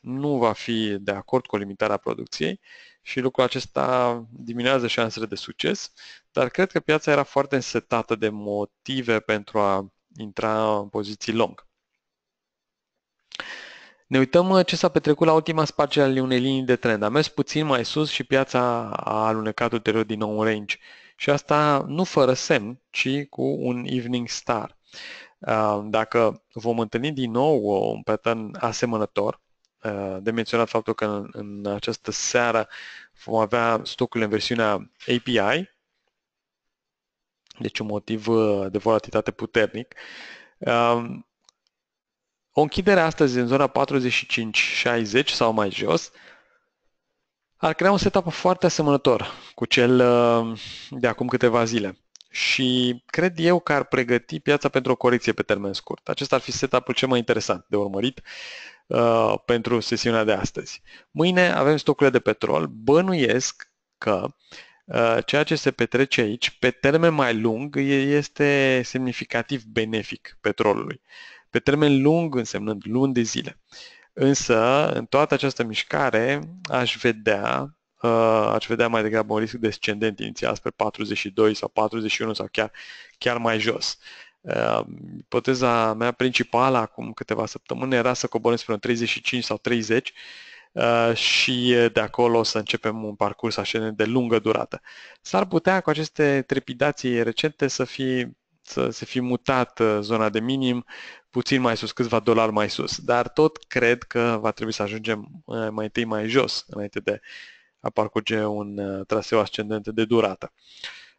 nu va fi de acord cu limitarea producției și lucrul acesta diminuează șansele de succes, dar cred că piața era foarte însetată de motive pentru a intra în poziții long. Ne uităm uh, ce s-a petrecut la ultima spargere al unei linii de trend. A mers puțin mai sus și piața a alunecat ulterior din nou în range. Și asta nu fără semn, ci cu un evening star. Uh, dacă vom întâlni din nou uh, un pattern asemănător, Uh, de menționat faptul că în, în această seară vom avea stocul în versiunea API, deci un motiv uh, de volatilitate puternic. Um, o închidere astăzi în zona 45-60 sau mai jos ar crea un setup foarte asemănător cu cel uh, de acum câteva zile și cred eu că ar pregăti piața pentru o corecție pe termen scurt. Acesta ar fi setup-ul cel mai interesant de urmărit uh, pentru sesiunea de astăzi. Mâine avem stocurile de petrol. Bănuiesc că uh, ceea ce se petrece aici, pe termen mai lung, este semnificativ benefic petrolului. Pe termen lung însemnând luni de zile. Însă, în toată această mișcare, aș vedea uh, aș vedea mai degrabă un risc descendent inițial spre 42 sau 41 sau chiar, chiar mai jos. Uh, ipoteza mea principală acum câteva săptămâni era să coborăm spre un 35 sau 30 uh, și de acolo să începem un parcurs ascendent de lungă durată. S-ar putea cu aceste trepidații recente să fi să se fi mutat uh, zona de minim puțin mai sus, câțiva dolari mai sus, dar tot cred că va trebui să ajungem uh, mai întâi mai jos înainte de a parcurge un uh, traseu ascendent de durată.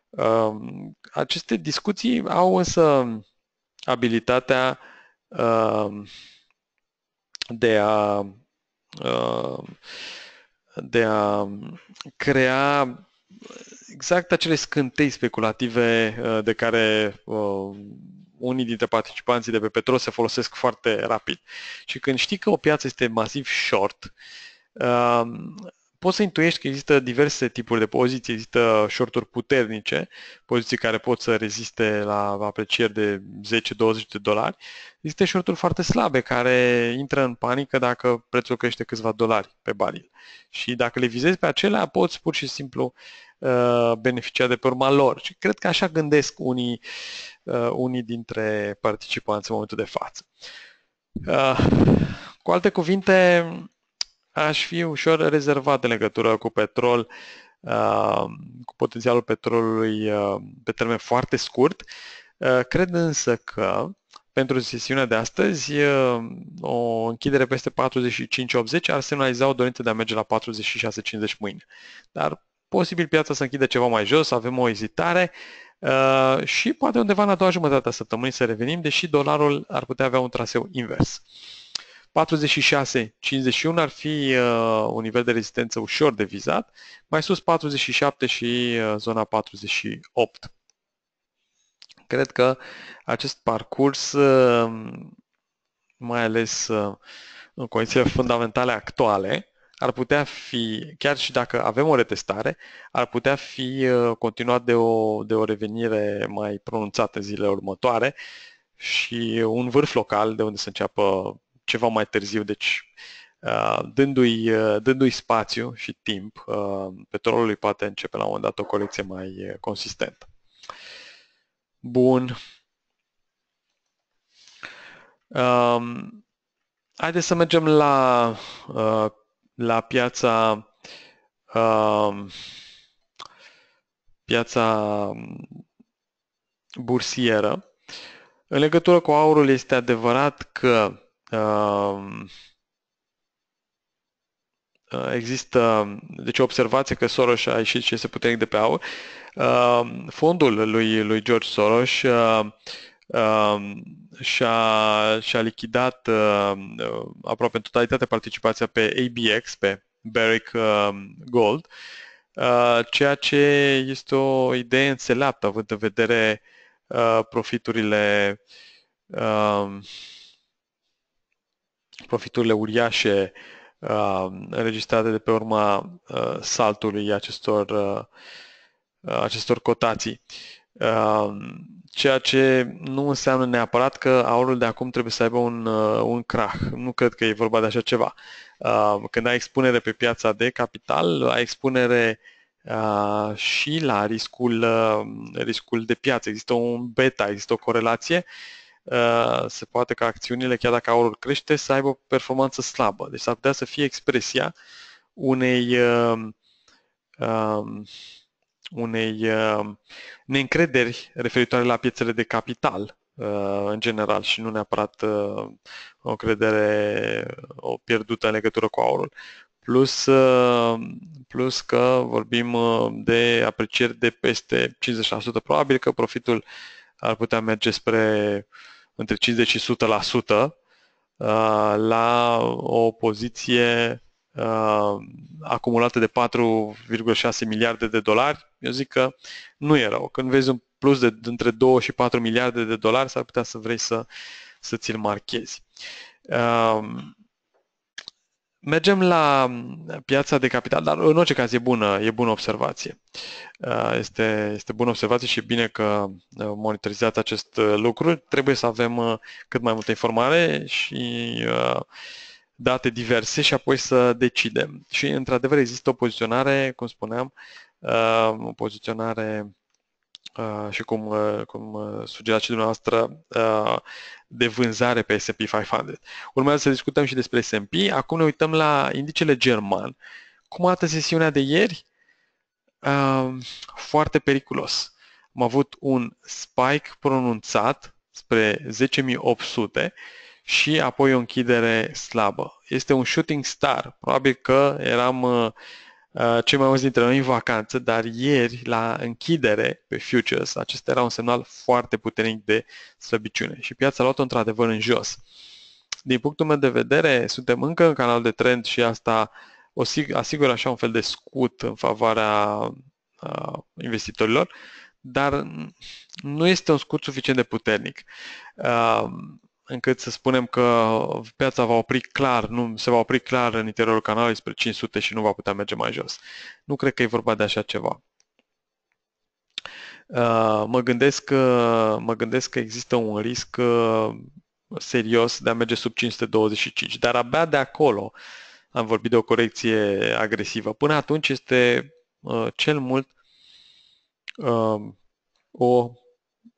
Um, aceste discuții au însă abilitatea um, de a uh, de a crea exact acele scântei speculative uh, de care unii dintre participanții de pe petrol se folosesc foarte rapid. Și când știi că o piață este masiv short, um, poți să intuiești că există diverse tipuri de poziții, există shorturi puternice, poziții care pot să reziste la aprecieri de 10-20 de dolari, există shorturi foarte slabe care intră în panică dacă prețul crește câțiva dolari pe baril. Și dacă le vizezi pe acelea, poți pur și simplu uh, beneficia de pe urma lor. Și cred că așa gândesc unii, uh, unii dintre participanți în momentul de față. Uh, cu alte cuvinte, aș fi ușor rezervat în legătură cu petrol, uh, cu potențialul petrolului uh, pe termen foarte scurt. Uh, cred însă că pentru sesiunea de astăzi, o închidere peste 45-80 ar semnaliza o dorință de a merge la 46-50 mâine. Dar posibil piața să închide ceva mai jos, avem o ezitare și poate undeva în a doua jumătate a săptămânii să revenim, deși dolarul ar putea avea un traseu invers. 46-51 ar fi uh, un nivel de rezistență ușor de vizat, mai sus 47 și uh, zona 48. Cred că acest parcurs, uh, mai ales uh, în condițiile fundamentale actuale, ar putea fi, chiar și dacă avem o retestare, ar putea fi uh, continuat de o, de o revenire mai pronunțată zilele următoare și un vârf local de unde să înceapă ceva mai târziu, deci uh, dându-i, uh, dându spațiu și timp, uh, petrolului poate începe la un moment dat o colecție mai consistentă. Bun. Um, haideți să mergem la, la piața um, piața bursieră. În legătură cu aurul este adevărat că Ehm, ehm, există, deci o observație că Soros a ieșit și este puternic de pe aur. Ehm, fondul lui, lui George Soros și-a, și-a lichidat aproape în totalitate participația pe ABX, pe Barrick Gold, ceea ce este o idee înțeleaptă, având în vedere profiturile profiturile uriașe uh, înregistrate de pe urma uh, saltului acestor, uh, acestor cotații. Uh, ceea ce nu înseamnă neapărat că aurul de acum trebuie să aibă un, uh, un crach. Nu cred că e vorba de așa ceva. Uh, când ai expunere pe piața de capital, ai expunere uh, și la riscul, uh, riscul de piață. Există un beta, există o corelație uh, Uh, se poate ca acțiunile, chiar dacă aurul crește, să aibă o performanță slabă. Deci s-ar putea să fie expresia unei, uh, um, unei uh, neîncrederi referitoare la piețele de capital în general și nu neapărat o credere o pierdută în legătură cu aurul. Plus, plus că vorbim de aprecieri de peste 50%, probabil că profitul ar putea merge spre uh, între 50 și 100% uh, la o poziție uh, acumulată de 4,6 miliarde de dolari, eu zic că nu e rău. Când vezi un plus de între 2 și 4 miliarde de dolari, s-ar putea să vrei să, să ți-l marchezi. Uh, Mergem la mm, piața de capital, dar în orice caz e bună, e bună observație. Uh, este, este bună observație și bine că uh, monitorizați acest uh, lucru. Trebuie să avem cât mai multă informare și date diverse și apoi să decidem. Și într-adevăr există o poziționare, cum spuneam, o poziționare Uh, și cum, uh, cum ah, sugerați și dumneavoastră, uh, de vânzare pe S&P 500. Urmează să discutăm și despre S&P. Acum ne uităm la indicele german. Cum arată sesiunea de ieri? Foarte periculos. Am avut un spike pronunțat spre 10.800 și apoi o închidere slabă. Este un shooting star. Probabil că eram Uh, cei mai mulți dintre noi în vacanță, dar ieri, la închidere pe futures, acesta era un semnal foarte puternic de slăbiciune și piața a luat-o într-adevăr în jos. Din punctul meu de vedere, suntem încă în canal de trend și asta o asigură așa un fel de scut în favoarea uh, investitorilor, dar nu este un scut suficient de puternic. Uh, încât să spunem că piața va opri clar, nu se va opri clar în interiorul canalului spre 500 și nu va putea merge mai jos. Nu cred că e vorba de așa ceva. Uh, mă gândesc că, mă gândesc că există un risc uh, serios de a merge sub 525, dar abia de acolo am vorbit de o corecție agresivă. Până atunci este uh, cel mult o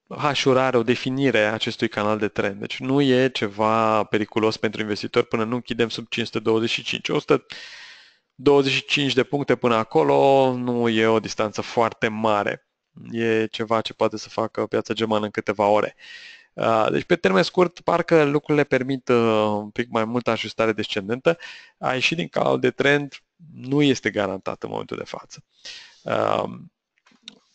hașurare, o definire a acestui canal de trend. Deci nu e ceva periculos pentru investitor până nu închidem sub 525. 125 de puncte până acolo nu e o distanță foarte mare. E ceva ce poate să facă piața germană în câteva ore. Deci pe termen scurt, parcă lucrurile permit uh, un pic mai multă ajustare descendentă. A ieși din canal de trend nu este garantat în momentul de față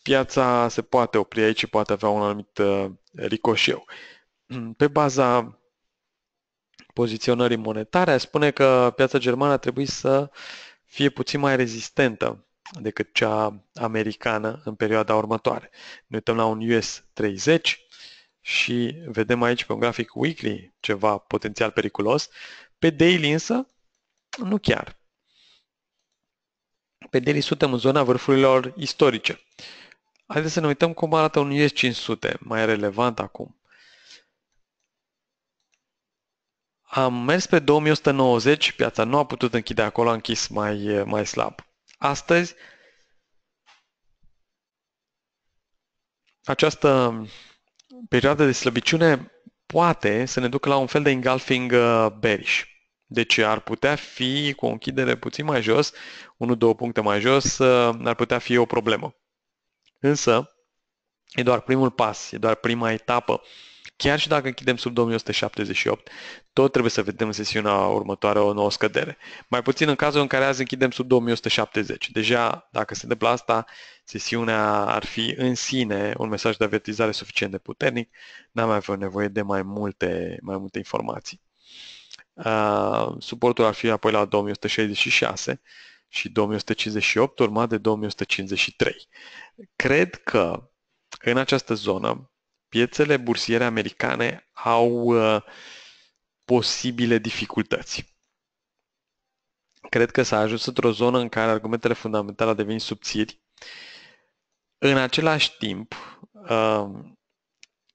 piața se poate opri aici și poate avea un anumit uh, ricoșeu. Pe baza poziționării monetare, spune că piața germană a trebuit să fie puțin mai rezistentă decât cea americană în perioada următoare. Ne uităm la un US 30 și vedem aici pe un grafic weekly ceva potențial periculos. Pe daily însă, nu chiar. Pe daily suntem în zona vârfurilor istorice. Uh, Haideți să ne uităm cum arată un is 500, mai relevant acum. Am mers pe 2190, piața nu a putut închide acolo, a închis mai, mai slab. Astăzi, această perioadă de slăbiciune poate să ne ducă la un fel de engulfing uh, bearish. Deci ar putea fi, cu o închidere puțin mai jos, 1-2 puncte mai jos, uh, ar putea fi o problemă. Însă, e doar primul pas, e doar prima etapă. Chiar și dacă închidem sub 2178, tot trebuie să vedem în sesiunea următoare o nouă scădere. Mai puțin în cazul în care azi închidem sub 2170. Deja, dacă se întâmplă asta, sesiunea ar fi în sine un mesaj de avertizare suficient de puternic. N-am mai avut nevoie de mai multe, mai multe informații. Uh, suportul ar fi apoi la 2166 și 2158, urmat de 2153. Cred că în această zonă piețele bursiere americane au uh, posibile dificultăți. Cred că s-a ajuns într-o zonă în care argumentele fundamentale au devenit subțiri. În același timp, uh,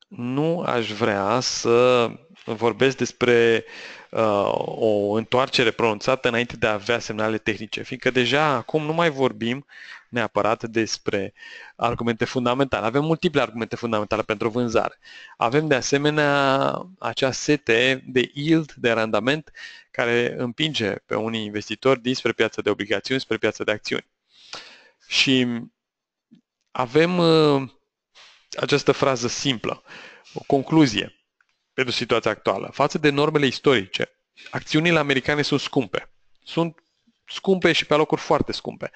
nu aș vrea să vorbesc despre uh, o întoarcere pronunțată înainte de a avea semnale tehnice, fiindcă deja acum nu mai vorbim neapărat despre argumente fundamentale. Avem multiple argumente fundamentale pentru vânzare. Avem de asemenea acea sete de yield, de randament, care împinge pe unii investitori dinspre piața de obligațiuni spre piața de acțiuni. Și avem uh, această frază simplă, o concluzie pentru situația actuală. Față de normele istorice, acțiunile americane sunt scumpe. Sunt scumpe și pe locuri foarte scumpe.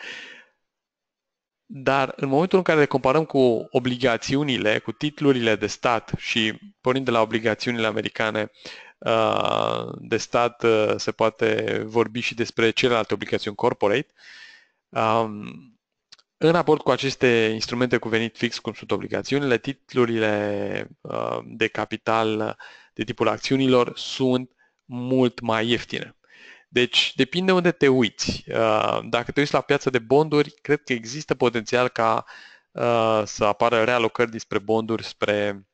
Dar în momentul în care le comparăm cu obligațiunile, cu titlurile de stat și pornind de la obligațiunile americane uh, de stat, uh, se poate vorbi și despre celelalte obligațiuni corporate, um, în raport cu aceste instrumente cu venit fix, cum sunt obligațiunile, titlurile uh, de capital de tipul acțiunilor sunt mult mai ieftine. Deci depinde unde te uiți. Uh, dacă te uiți la piața de bonduri, cred că există potențial ca uh, să apară realocări dinspre bonduri spre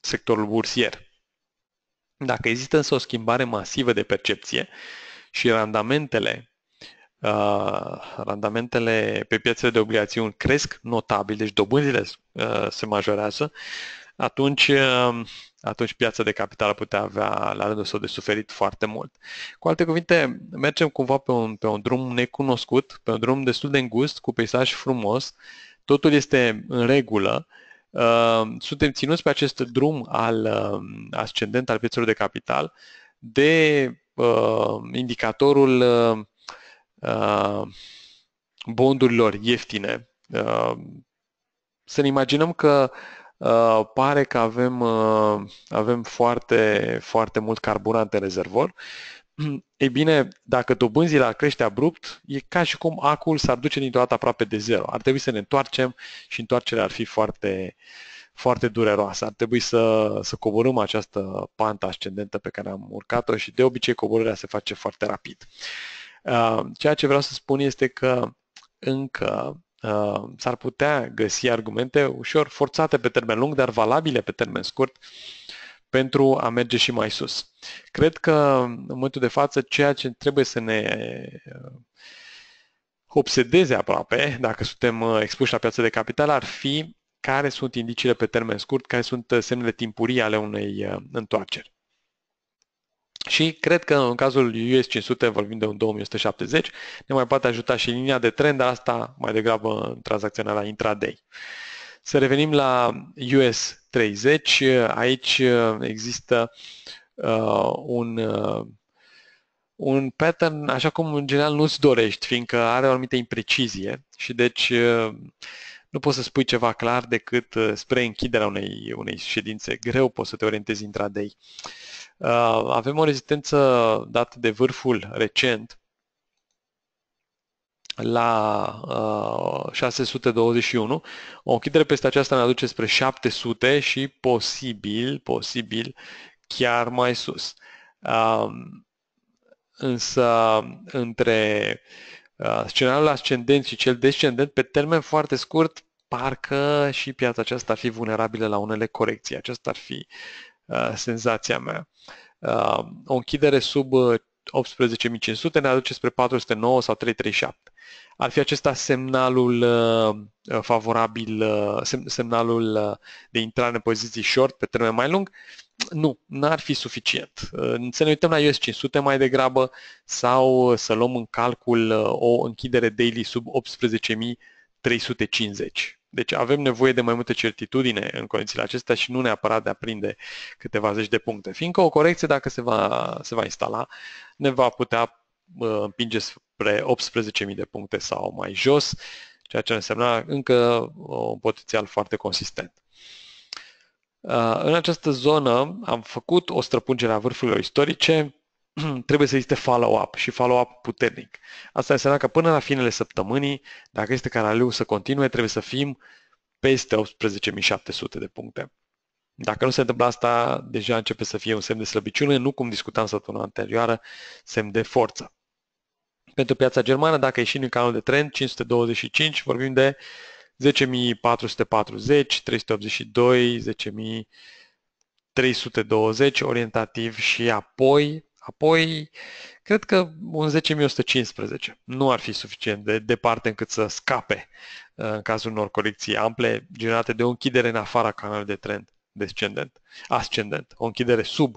sectorul bursier. Dacă există însă o schimbare masivă de percepție și randamentele Ah, randamentele pe piața de obligațiuni cresc notabil, deci dobânzile uh, se majorează, atunci, uh, atunci piața de capital putea avea la rândul său de suferit foarte mult. Cu alte cuvinte, mergem cumva pe un, pe un drum necunoscut, pe un drum destul de îngust, cu peisaj frumos, totul este în regulă, suntem ținuți pe acest drum al ascendent al piețelor de capital de indicatorul Uh, bondurilor ieftine. Uh, să ne imaginăm că uh, pare că avem, avem foarte, foarte mult carburant în rezervor. Ei bine, dacă dobânzile ar crește abrupt, e ca și cum acul s-ar duce dintr-o dată aproape de zero. Ar trebui să ne întoarcem și întoarcerea ar fi foarte, foarte dureroasă. Ar trebui să, să coborâm această pantă ascendentă pe care am urcat-o și de obicei coborârea se face foarte rapid. Uh, Uh, ceea ce vreau să spun este că încă uh, s-ar putea găsi argumente ușor forțate pe termen lung, dar valabile pe termen scurt, pentru a merge și mai sus. Cred că în momentul de față ceea ce trebuie să ne uh, obsedeze aproape, dacă suntem expuși la piața de capital, ar fi care sunt indiciile pe termen scurt, care sunt semnele timpurii ale unei întoarceri. Și cred că în cazul US 500, vorbim de un 2170, ne mai poate ajuta și linia de trend, asta mai degrabă în tranzacționarea intraday. Să revenim la US 30. Aici uh, există uh, un, uh, un pattern așa cum în general nu-ți dorești, fiindcă are o anumită imprecizie și deci uh, nu poți să spui ceva clar decât uh, spre închiderea unei, unei ședințe. Greu poți să te orientezi intraday. Uh, Uh, avem o rezistență dată de vârful recent la 621. Uh, o închidere peste aceasta ne aduce spre 700 și posibil, posibil chiar mai sus. Um, însă între uh, scenariul ascendent și cel descendent, pe termen foarte scurt, parcă și piața aceasta ar fi vulnerabilă la unele corecții. Aceasta ar fi Uh, senzația mea. Uh, o închidere sub 18.500 uh, ne aduce spre 409 sau 337. Ar fi acesta semnalul favorabil, semnalul de intrare în poziții short pe termen mai lung? Nu, n-ar fi suficient. Să ne uităm la US 500 mai degrabă sau să luăm în calcul o închidere daily sub 18.350. Deci avem nevoie de mai multă certitudine în condițiile acestea și nu neapărat de a prinde câteva zeci de puncte, fiindcă o corecție, dacă se va, se va instala, ne va putea uh, împinge spre 18.000 de puncte sau mai jos, ceea ce însemna încă uh, un potențial foarte consistent. Uh, în această zonă am făcut o străpungere a vârfurilor istorice, trebuie să existe follow-up și follow-up puternic. Asta înseamnă că până la finele săptămânii, dacă este ca să continue, trebuie să fim peste 18.700 de puncte. Dacă nu se întâmplă asta, deja începe să fie un semn de slăbiciune, nu cum discutam săptămâna anterioară, semn de forță. Pentru piața germană, dacă ieșim în canalul de trend 525, vorbim de 10.440, 382, 10.320 orientativ și apoi Apoi, cred că un 10.115 nu ar fi suficient de departe încât să scape uh, în cazul unor corecții ample generate de o închidere în afara canalului de trend descendent, ascendent, o închidere sub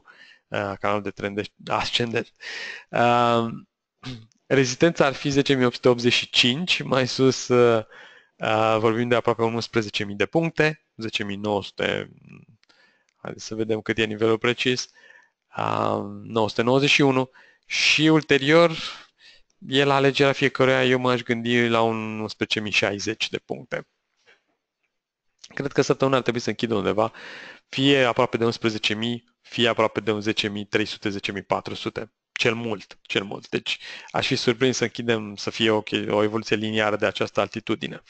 uh, canalul de trend ascendent. Uh, rezistența ar fi 10.885, mai sus vorbim de aproape 11.000 de puncte, 10.900, mm, haideți să vedem cât e nivelul precis, 991 și ulterior e la alegerea fiecăruia, eu m-aș gândi la un 11.060 de puncte. Cred că săptămâna ar trebui să închidă undeva, fie aproape de 11.000, fie aproape de 10.300-10.400, cel mult, cel mult. Deci aș fi surprins să închidem, să fie o, o evoluție liniară de această altitudine.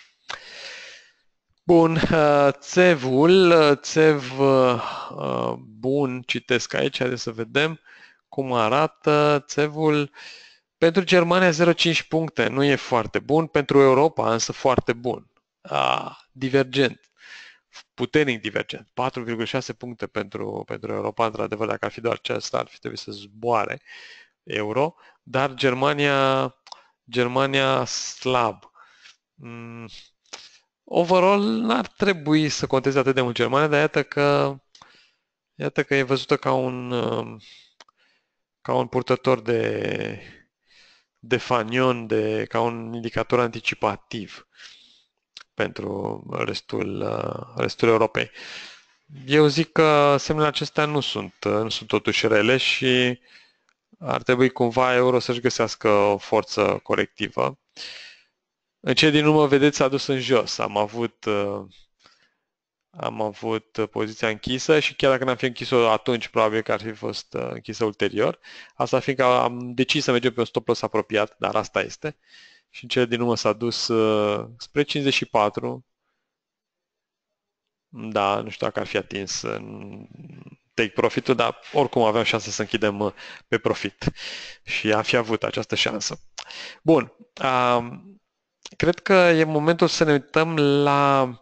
Bun, uh, țevul, uh, țev uh, bun, citesc aici, haideți să vedem cum arată țevul. Pentru Germania 0,5 puncte, nu e foarte bun, pentru Europa însă foarte bun. A, divergent, puternic divergent, 4,6 puncte pentru, pentru Europa, într-adevăr, dacă ar fi doar acesta, ar fi trebuit să zboare euro, dar Germania, Germania slab. Mm overall n-ar trebui să conteze atât de mult Germania, dar iată că, iată că e văzută ca un, um, ca un purtător de, de fanion, de, ca un indicator anticipativ pentru restul, uh, restul Europei. Eu zic că semnele acestea nu sunt, uh, nu sunt totuși rele și ar trebui cumva euro să-și găsească o forță corectivă. Uh, în ce din urmă, vedeți, s-a dus în jos. Am avut, uh, am avut uh, poziția închisă și chiar dacă n-am fi închis-o atunci, probabil că ar fi fost uh, închisă ulterior. Asta fiindcă am decis să mergem pe un stop loss apropiat, dar asta este. Și în cele din urmă s-a dus uh, spre 54. Da, nu știu dacă ar fi atins în take profitul, dar oricum aveam șansa să închidem uh, pe profit și am fi avut această șansă. Bun, Uh, cred că e momentul să ne uităm la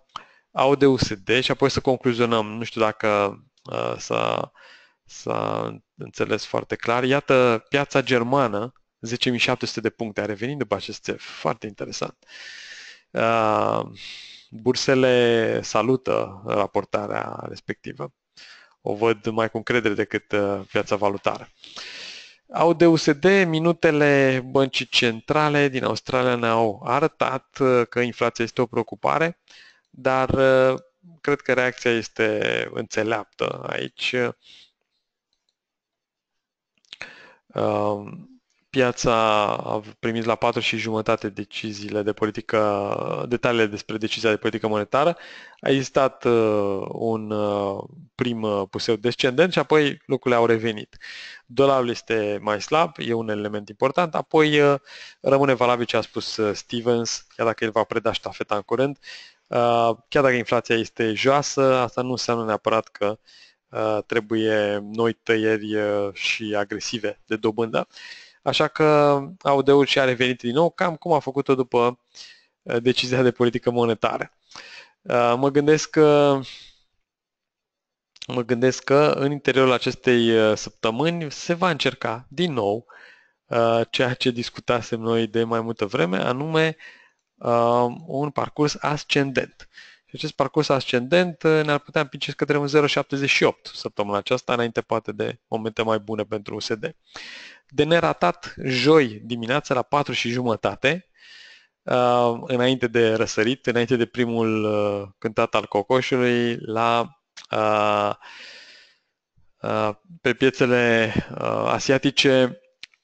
AUDUSD și apoi să concluzionăm. Nu știu dacă uh, s-a, s-a înțeles foarte clar. Iată, piața germană, 10.700 de puncte a revenit după acest țef. Foarte interesant. Uh, bursele salută raportarea respectivă. O văd mai cu încredere decât uh, piața valutară. Uh, au DUSD, minutele băncii centrale din Australia ne-au arătat uh, că inflația este o preocupare, dar uh, cred că reacția este înțeleaptă aici. Uh, piața a primit la patru și jumătate deciziile de politică, detaliile despre decizia de politică monetară. A existat uh, un uh, prim uh, puseu descendent și apoi lucrurile au revenit. Dolarul este mai slab, e un element important, apoi uh, rămâne valabil ce a spus uh, Stevens, chiar dacă el va preda ștafeta în curând. Uh, chiar dacă inflația este joasă, asta nu înseamnă neapărat că uh, trebuie noi tăieri uh, și agresive de dobândă. Așa că AUD-ul și-a revenit din nou, cam cum a făcut-o după uh, decizia de politică monetară. Uh, mă gândesc că mă gândesc că în interiorul acestei uh, săptămâni se va încerca din nou ceea ce discutasem noi de mai multă vreme, anume un parcurs ascendent. Și acest parcurs ascendent uh, ne-ar putea împinge către un 0,78 săptămâna aceasta, înainte poate de momente mai bune pentru USD. De neratat, joi dimineața la 4 și jumătate, uh, înainte de răsărit, înainte de primul uh, cântat al cocoșului, la pe piețele asiatice,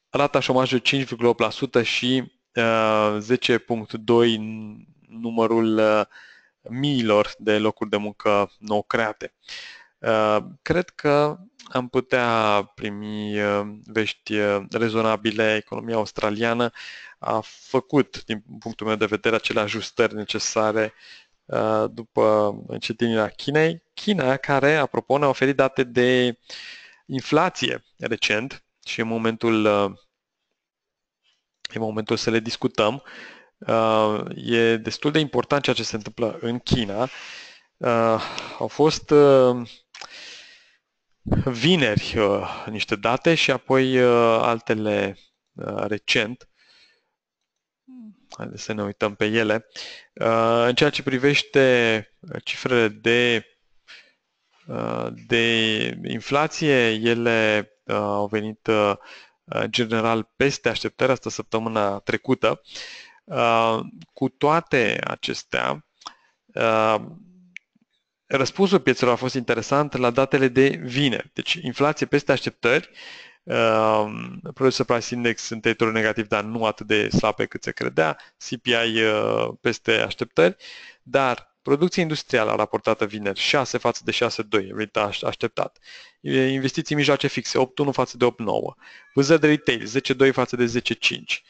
rata șomajului 5,8% și 10.2 numărul miilor de locuri de muncă nou create. Uh, cred că am putea primi uh, vești uh, rezonabile. Economia australiană a făcut, din punctul meu de vedere, acele ajustări necesare după încetinirea Chinei. China, care, apropo, ne-a oferit date de inflație recent și în momentul, în momentul să le discutăm. Uh, e destul de important ceea ce se întâmplă în China. Uh, au fost uh, vineri uh, niște date și apoi uh, altele uh, recent. Haideți să ne uităm pe ele. Uh, în ceea ce privește cifrele de, uh, de inflație, ele uh, au venit uh, general peste așteptări asta săptămâna trecută. Uh, Uh, cu toate acestea, uh, răspunsul piețelor a fost interesant la datele de vine. Deci inflație peste așteptări, Uh, produs price index în teritoriu negativ, dar nu atât de slabe pe cât se credea, CPI uh, peste așteptări, dar producție industrială a raportată vineri 6 față de 6,2, rita așteptat. Investiții mijloace fixe 8,1 față de 8,9. Vânzări de retail 10,2 față de 10,5.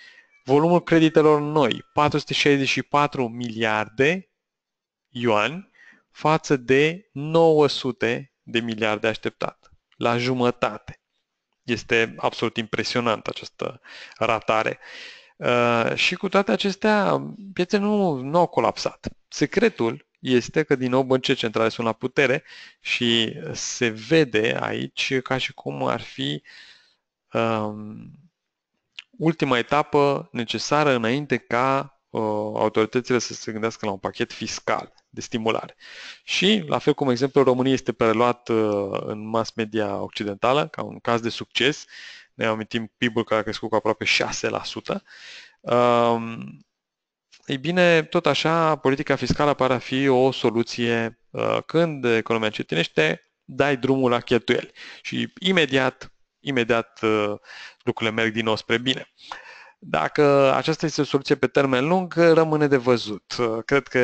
Volumul creditelor noi, 464 miliarde yuan față de 900 de miliarde așteptat, la jumătate. Este absolut impresionant această ratare. Uh, și cu toate acestea, piețele nu, nu au colapsat. Secretul este că, din nou, băncile centrale sunt la putere și se vede aici ca și cum ar fi uh, ultima etapă necesară înainte ca uh, autoritățile să se gândească la un pachet fiscal de stimulare. Și, la fel cum exemplul României este preluat uh, în mass media occidentală, ca un caz de succes, ne amintim PIB-ul care a crescut cu aproape 6%, uh, um, ei bine, tot așa, politica fiscală pare a fi o soluție uh, când economia cetinește, dai drumul la cheltuieli și imediat imediat uh, lucrurile merg din nou spre bine. Dacă aceasta este o soluție pe termen lung, rămâne de văzut. Uh, cred că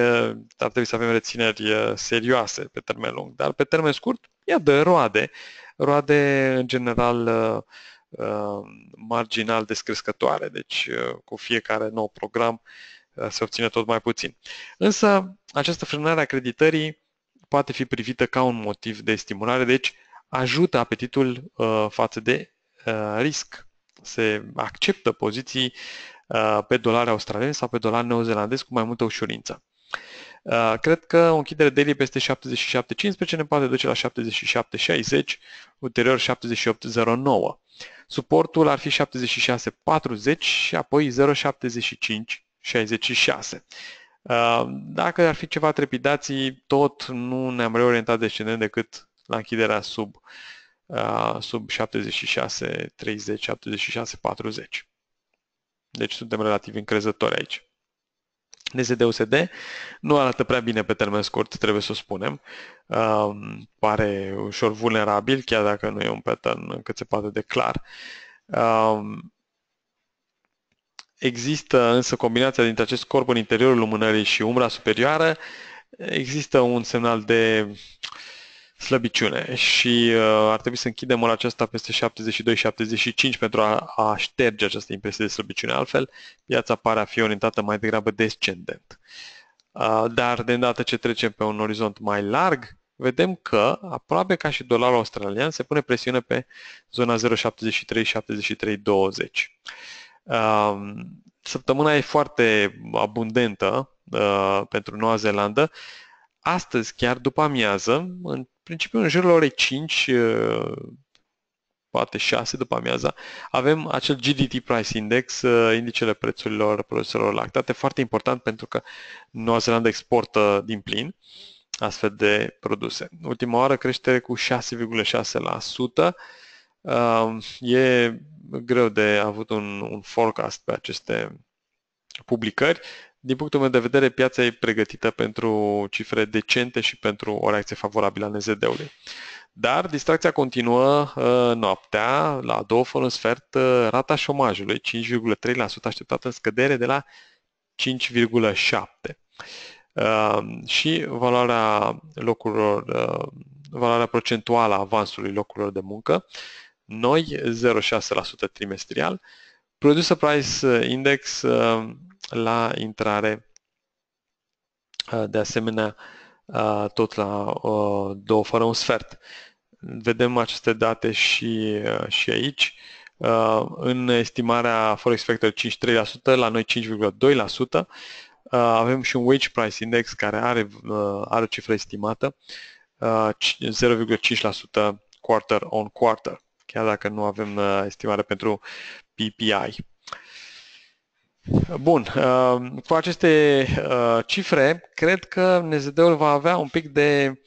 ar trebui să avem rețineri uh, serioase pe termen lung, dar pe termen scurt, ea roade, roade în general marginal descrescătoare, deci cu fiecare nou program se obține tot mai puțin. Însă această frânare a creditării poate fi privită ca un motiv de stimulare, deci ajută apetitul uh, față de uh, risc. Se acceptă poziții uh, pe dolari australieni sau pe dolari neozelandezi cu mai multă ușurință. Uh, cred că o închidere daily peste 77.15 ne poate duce la 77.60, ulterior 78.09. Suportul ar fi 76.40 și apoi 0.75.66. Uh, dacă ar fi ceva trepidații, tot nu ne-am reorientat descendent decât la închiderea sub, uh, sub 76, 30, 76, 40. Deci suntem relativ încrezători aici. NZDUSD deci nu arată prea bine pe termen scurt, trebuie să o spunem. Uh, pare ușor vulnerabil, chiar dacă nu e un pattern cât se poate de clar. Uh, există însă combinația dintre acest corp în interiorul lumânării și umbra superioară. Există un semnal de uh, slăbiciune și uh, ar trebui să închidem ora aceasta peste 72-75 pentru a, a șterge această impresie de slăbiciune. Altfel, piața pare a fi orientată mai degrabă descendent. Uh, dar de îndată ce trecem pe un orizont mai larg, vedem că, aproape ca și dolarul australian, se pune presiune pe zona 0,73-73,20. Uh, săptămâna e foarte abundentă pentru Noua Zeelandă. Astăzi, chiar după amiază, în principiu în jurul orei 5, uh, poate 6 după amiaza, avem acel GDT Price Index, uh, indicele prețurilor produselor lactate, foarte important pentru că Noua Zeelandă exportă din plin astfel de produse. Ultima oară creștere cu 6,6%. Um, e greu de avut un, un forecast pe aceste publicări, din punctul meu de vedere, piața e pregătită pentru cifre decente și pentru o reacție favorabilă a NZD-ului. Dar distracția continuă uh, noaptea, la două fără un sfert, uh, rata șomajului, 5,3% așteptată în scădere de la 5,7%. Uh, și valoarea locurilor, uh, valoarea procentuală a avansului locurilor de muncă, noi 0,6% trimestrial, Producer Price Index uh, la intrare. Uh, de asemenea, uh, tot la uh, două fără un sfert. Vedem aceste date și, și aici. În estimarea Forex Factor 5,3%, la noi 5,2%. Avem și un Wage Price Index care are, are o cifră estimată, 0,5% quarter on quarter, chiar dacă nu avem estimare pentru PPI. Bun, uh, cu aceste uh, cifre, cred că NZD-ul va avea un pic de,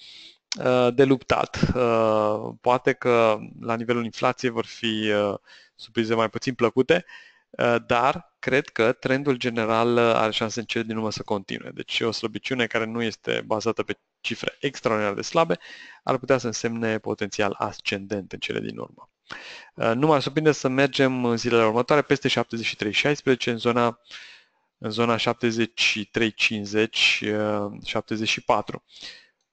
uh, de luptat. Poate că la nivelul inflației vor fi surprize mai puțin plăcute, dar cred că trendul general are șanse în cele din urmă să continue. Deci o slăbiciune care nu este bazată pe cifre extraordinar de slabe ar putea să însemne potențial ascendent în cele din urmă. Uh, nu m-ar surprinde să mergem în zilele următoare peste 73,16 în zona în zona 73-50-74. Uh,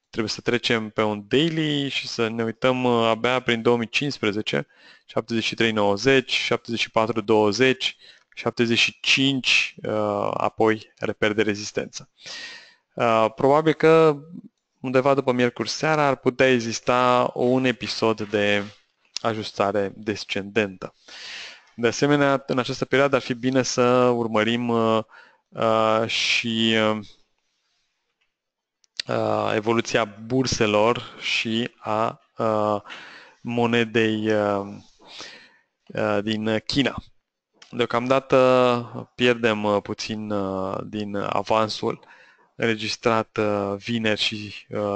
Trebuie să trecem pe un daily și să ne uităm uh, abia prin 2015, 73-90, 74-20, 75, apoi reper de rezistență. Probabil că undeva după miercuri seara ar putea exista un episod de ajustare descendentă. De asemenea, în această perioadă ar fi bine să urmărim uh, uh și uh, uh, evoluția burselor și a uh, monedei uh, din China. Deocamdată pierdem puțin din avansul înregistrat vineri și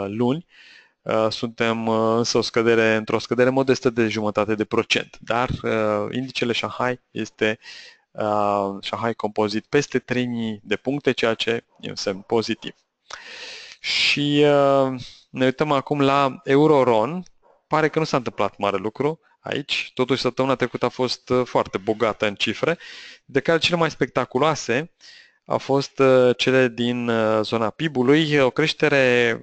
luni, Uh, suntem uh, însă o scădere, într-o scădere modestă de jumătate de procent, dar uh, indicele Shanghai este Shanghai compozit peste 3000 de puncte, ceea ce e un semn pozitiv. Și ne uităm acum la Euroron, pare că nu s-a întâmplat mare lucru aici, totuși săptămâna trecută a fost foarte bogată în cifre, de care cele mai spectaculoase au fost cele din zona PIB-ului, o creștere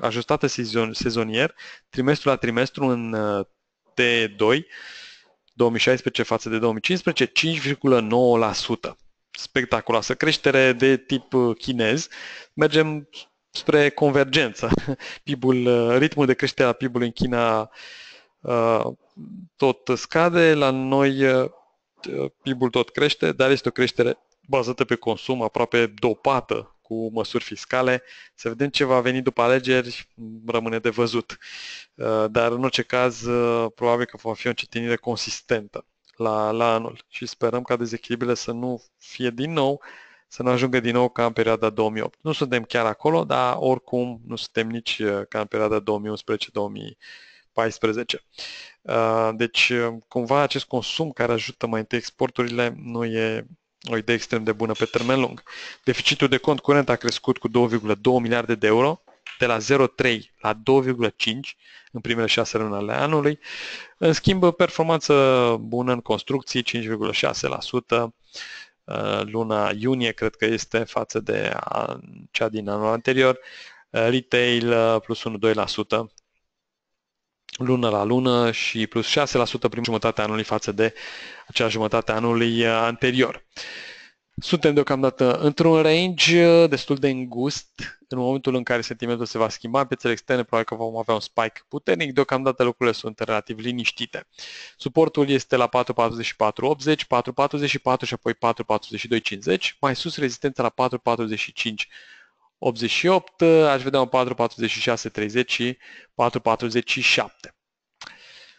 ajustată sezon, sezonier, trimestru la trimestru în uh, T2, 2016 față de 2015, 5,9%. Spectaculoasă creștere de tip uh, chinez. Mergem spre convergență. PIB-ul, uh, ritmul de creștere a PIB-ului în China tot scade, la noi PIB-ul tot crește, dar este o creștere bazată pe consum aproape dopată cu măsuri fiscale. Să vedem ce va veni după alegeri, rămâne de văzut. Uh, dar în orice caz, uh, probabil că va fi o încetinire consistentă la, la anul și sperăm ca dezechilibrile să nu fie din nou, să nu ajungă din nou ca în perioada 2008. Nu suntem chiar acolo, dar oricum nu suntem nici uh, ca în perioada 2011-2000. 14. Deci, cumva, acest consum care ajută mai întâi exporturile nu e o idee extrem de bună pe termen lung. Deficitul de cont curent a crescut cu 2,2 miliarde de euro, de la 0,3 la 2,5 în primele șase luni ale anului. În schimb, performanță bună în construcții, 5,6% uh, luna iunie, cred că este față de cea din anul anterior, uh, retail uh, plus 1,2%, lună la lună și plus 6% prima jumătate anului față de acea jumătate a anului uh, anterior. Suntem deocamdată într-un range uh, destul de îngust. În momentul în care sentimentul se va schimba în piețele externe, probabil că vom avea un spike puternic. Deocamdată lucrurile sunt relativ liniștite. Suportul este la 4.44.80, 4.44 și apoi 4.42.50. Mai sus rezistența la 4.45 88, aș vedea un 4, 46, 30 și 4, 47.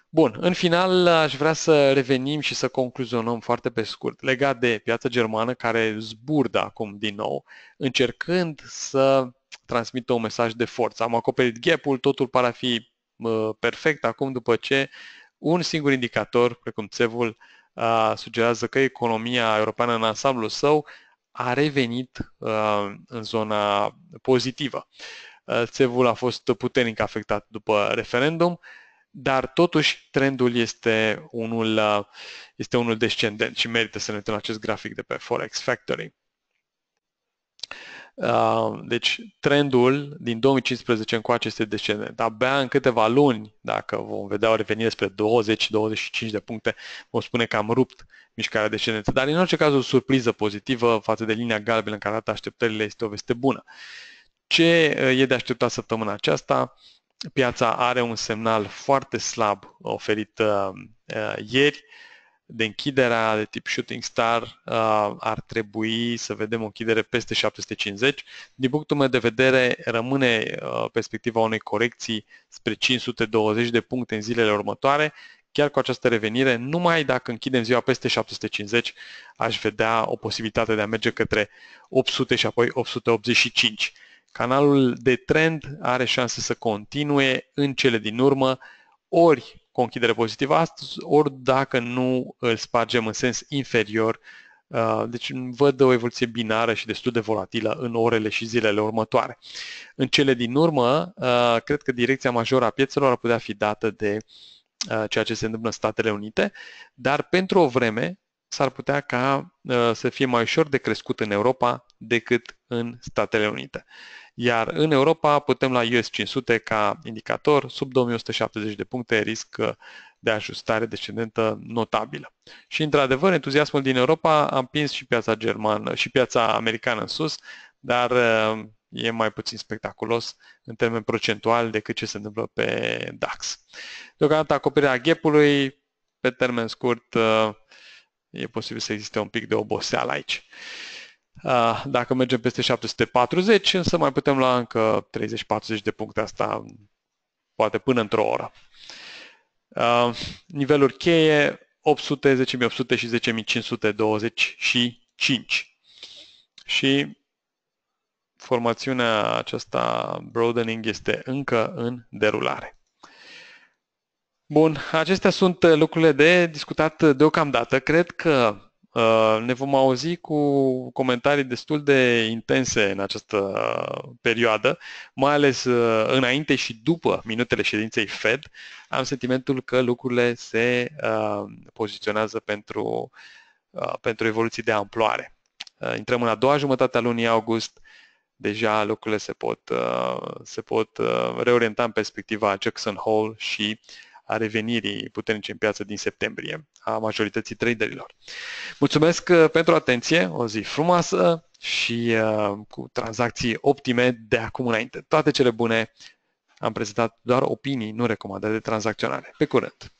Bun, în final aș vrea să revenim și să concluzionăm foarte pe scurt legat de piața germană care zburdă acum din nou, încercând să transmită un mesaj de forță. Am acoperit gap-ul, totul pare a fi uh, perfect acum după ce un singur indicator, precum țevul, uh, sugerează că economia europeană în ansamblu său a revenit uh, în zona pozitivă. Uh, țevul a fost puternic afectat după referendum, dar totuși trendul este unul, uh, este unul descendent și merită să ne uităm acest grafic de pe Forex Factory. Uh, deci trendul din 2015 încoace este descendent. Abia în câteva luni, dacă vom vedea o revenire spre 20-25 de puncte, vom spune că am rupt mișcarea descendentă. Dar în orice caz o surpriză pozitivă față de linia galbenă care arată așteptările este o veste bună. Ce uh, e de așteptat săptămâna aceasta? Piața are un semnal foarte slab oferit uh, ieri de închiderea de tip Shooting Star uh, ar trebui să vedem o închidere peste 750. Din punctul meu de vedere, rămâne uh, perspectiva unei corecții spre 520 de puncte în zilele următoare, chiar cu această revenire, numai dacă închidem ziua peste 750, aș vedea o posibilitate de a merge către 800 și apoi 885. Canalul de trend are șanse să continue în cele din urmă, ori cu o închidere pozitivă, ori dacă nu îl spargem în sens inferior. Uh, deci văd o evoluție binară și destul de volatilă în orele și zilele următoare. În cele din urmă, uh, cred că direcția majoră a piețelor ar putea fi dată de uh, ceea ce se întâmplă în Statele Unite, dar pentru o vreme s-ar putea ca să fie mai ușor de crescut în Europa decât în Statele Unite iar în Europa putem la US 500 ca indicator sub 2170 de puncte risc de ajustare descendentă notabilă. Și într-adevăr, entuziasmul din Europa a împins și piața germană și piața americană în sus, dar e mai puțin spectaculos în termen procentual decât ce se întâmplă pe DAX. Deocamdată acoperirea gapului pe termen scurt e posibil să existe un pic de oboseală aici. Ah, dacă mergem peste 740, însă mai putem lua încă 30-40 de puncte asta, poate până într-o oră. Ah, niveluri cheie, 800, 10.800 și 10.525. Și formațiunea aceasta, broadening, este încă în derulare. Bun, acestea sunt lucrurile de discutat deocamdată. Cred că Uh, ne vom auzi cu comentarii destul de intense în această uh, perioadă, mai ales uh, înainte și după minutele ședinței Fed. Am sentimentul că lucrurile se poziționează pentru, pentru evoluții de amploare. Intrăm în a doua jumătate a lunii august, deja lucrurile se pot, se pot reorienta în perspectiva Jackson Hole și uh, a revenirii puternice în piață din septembrie a majorității traderilor. Mulțumesc uh, pentru atenție, o zi frumoasă și uh, cu tranzacții optime de acum înainte. Toate cele bune, am prezentat doar opinii, nu recomandări de tranzacționare. Pe curând!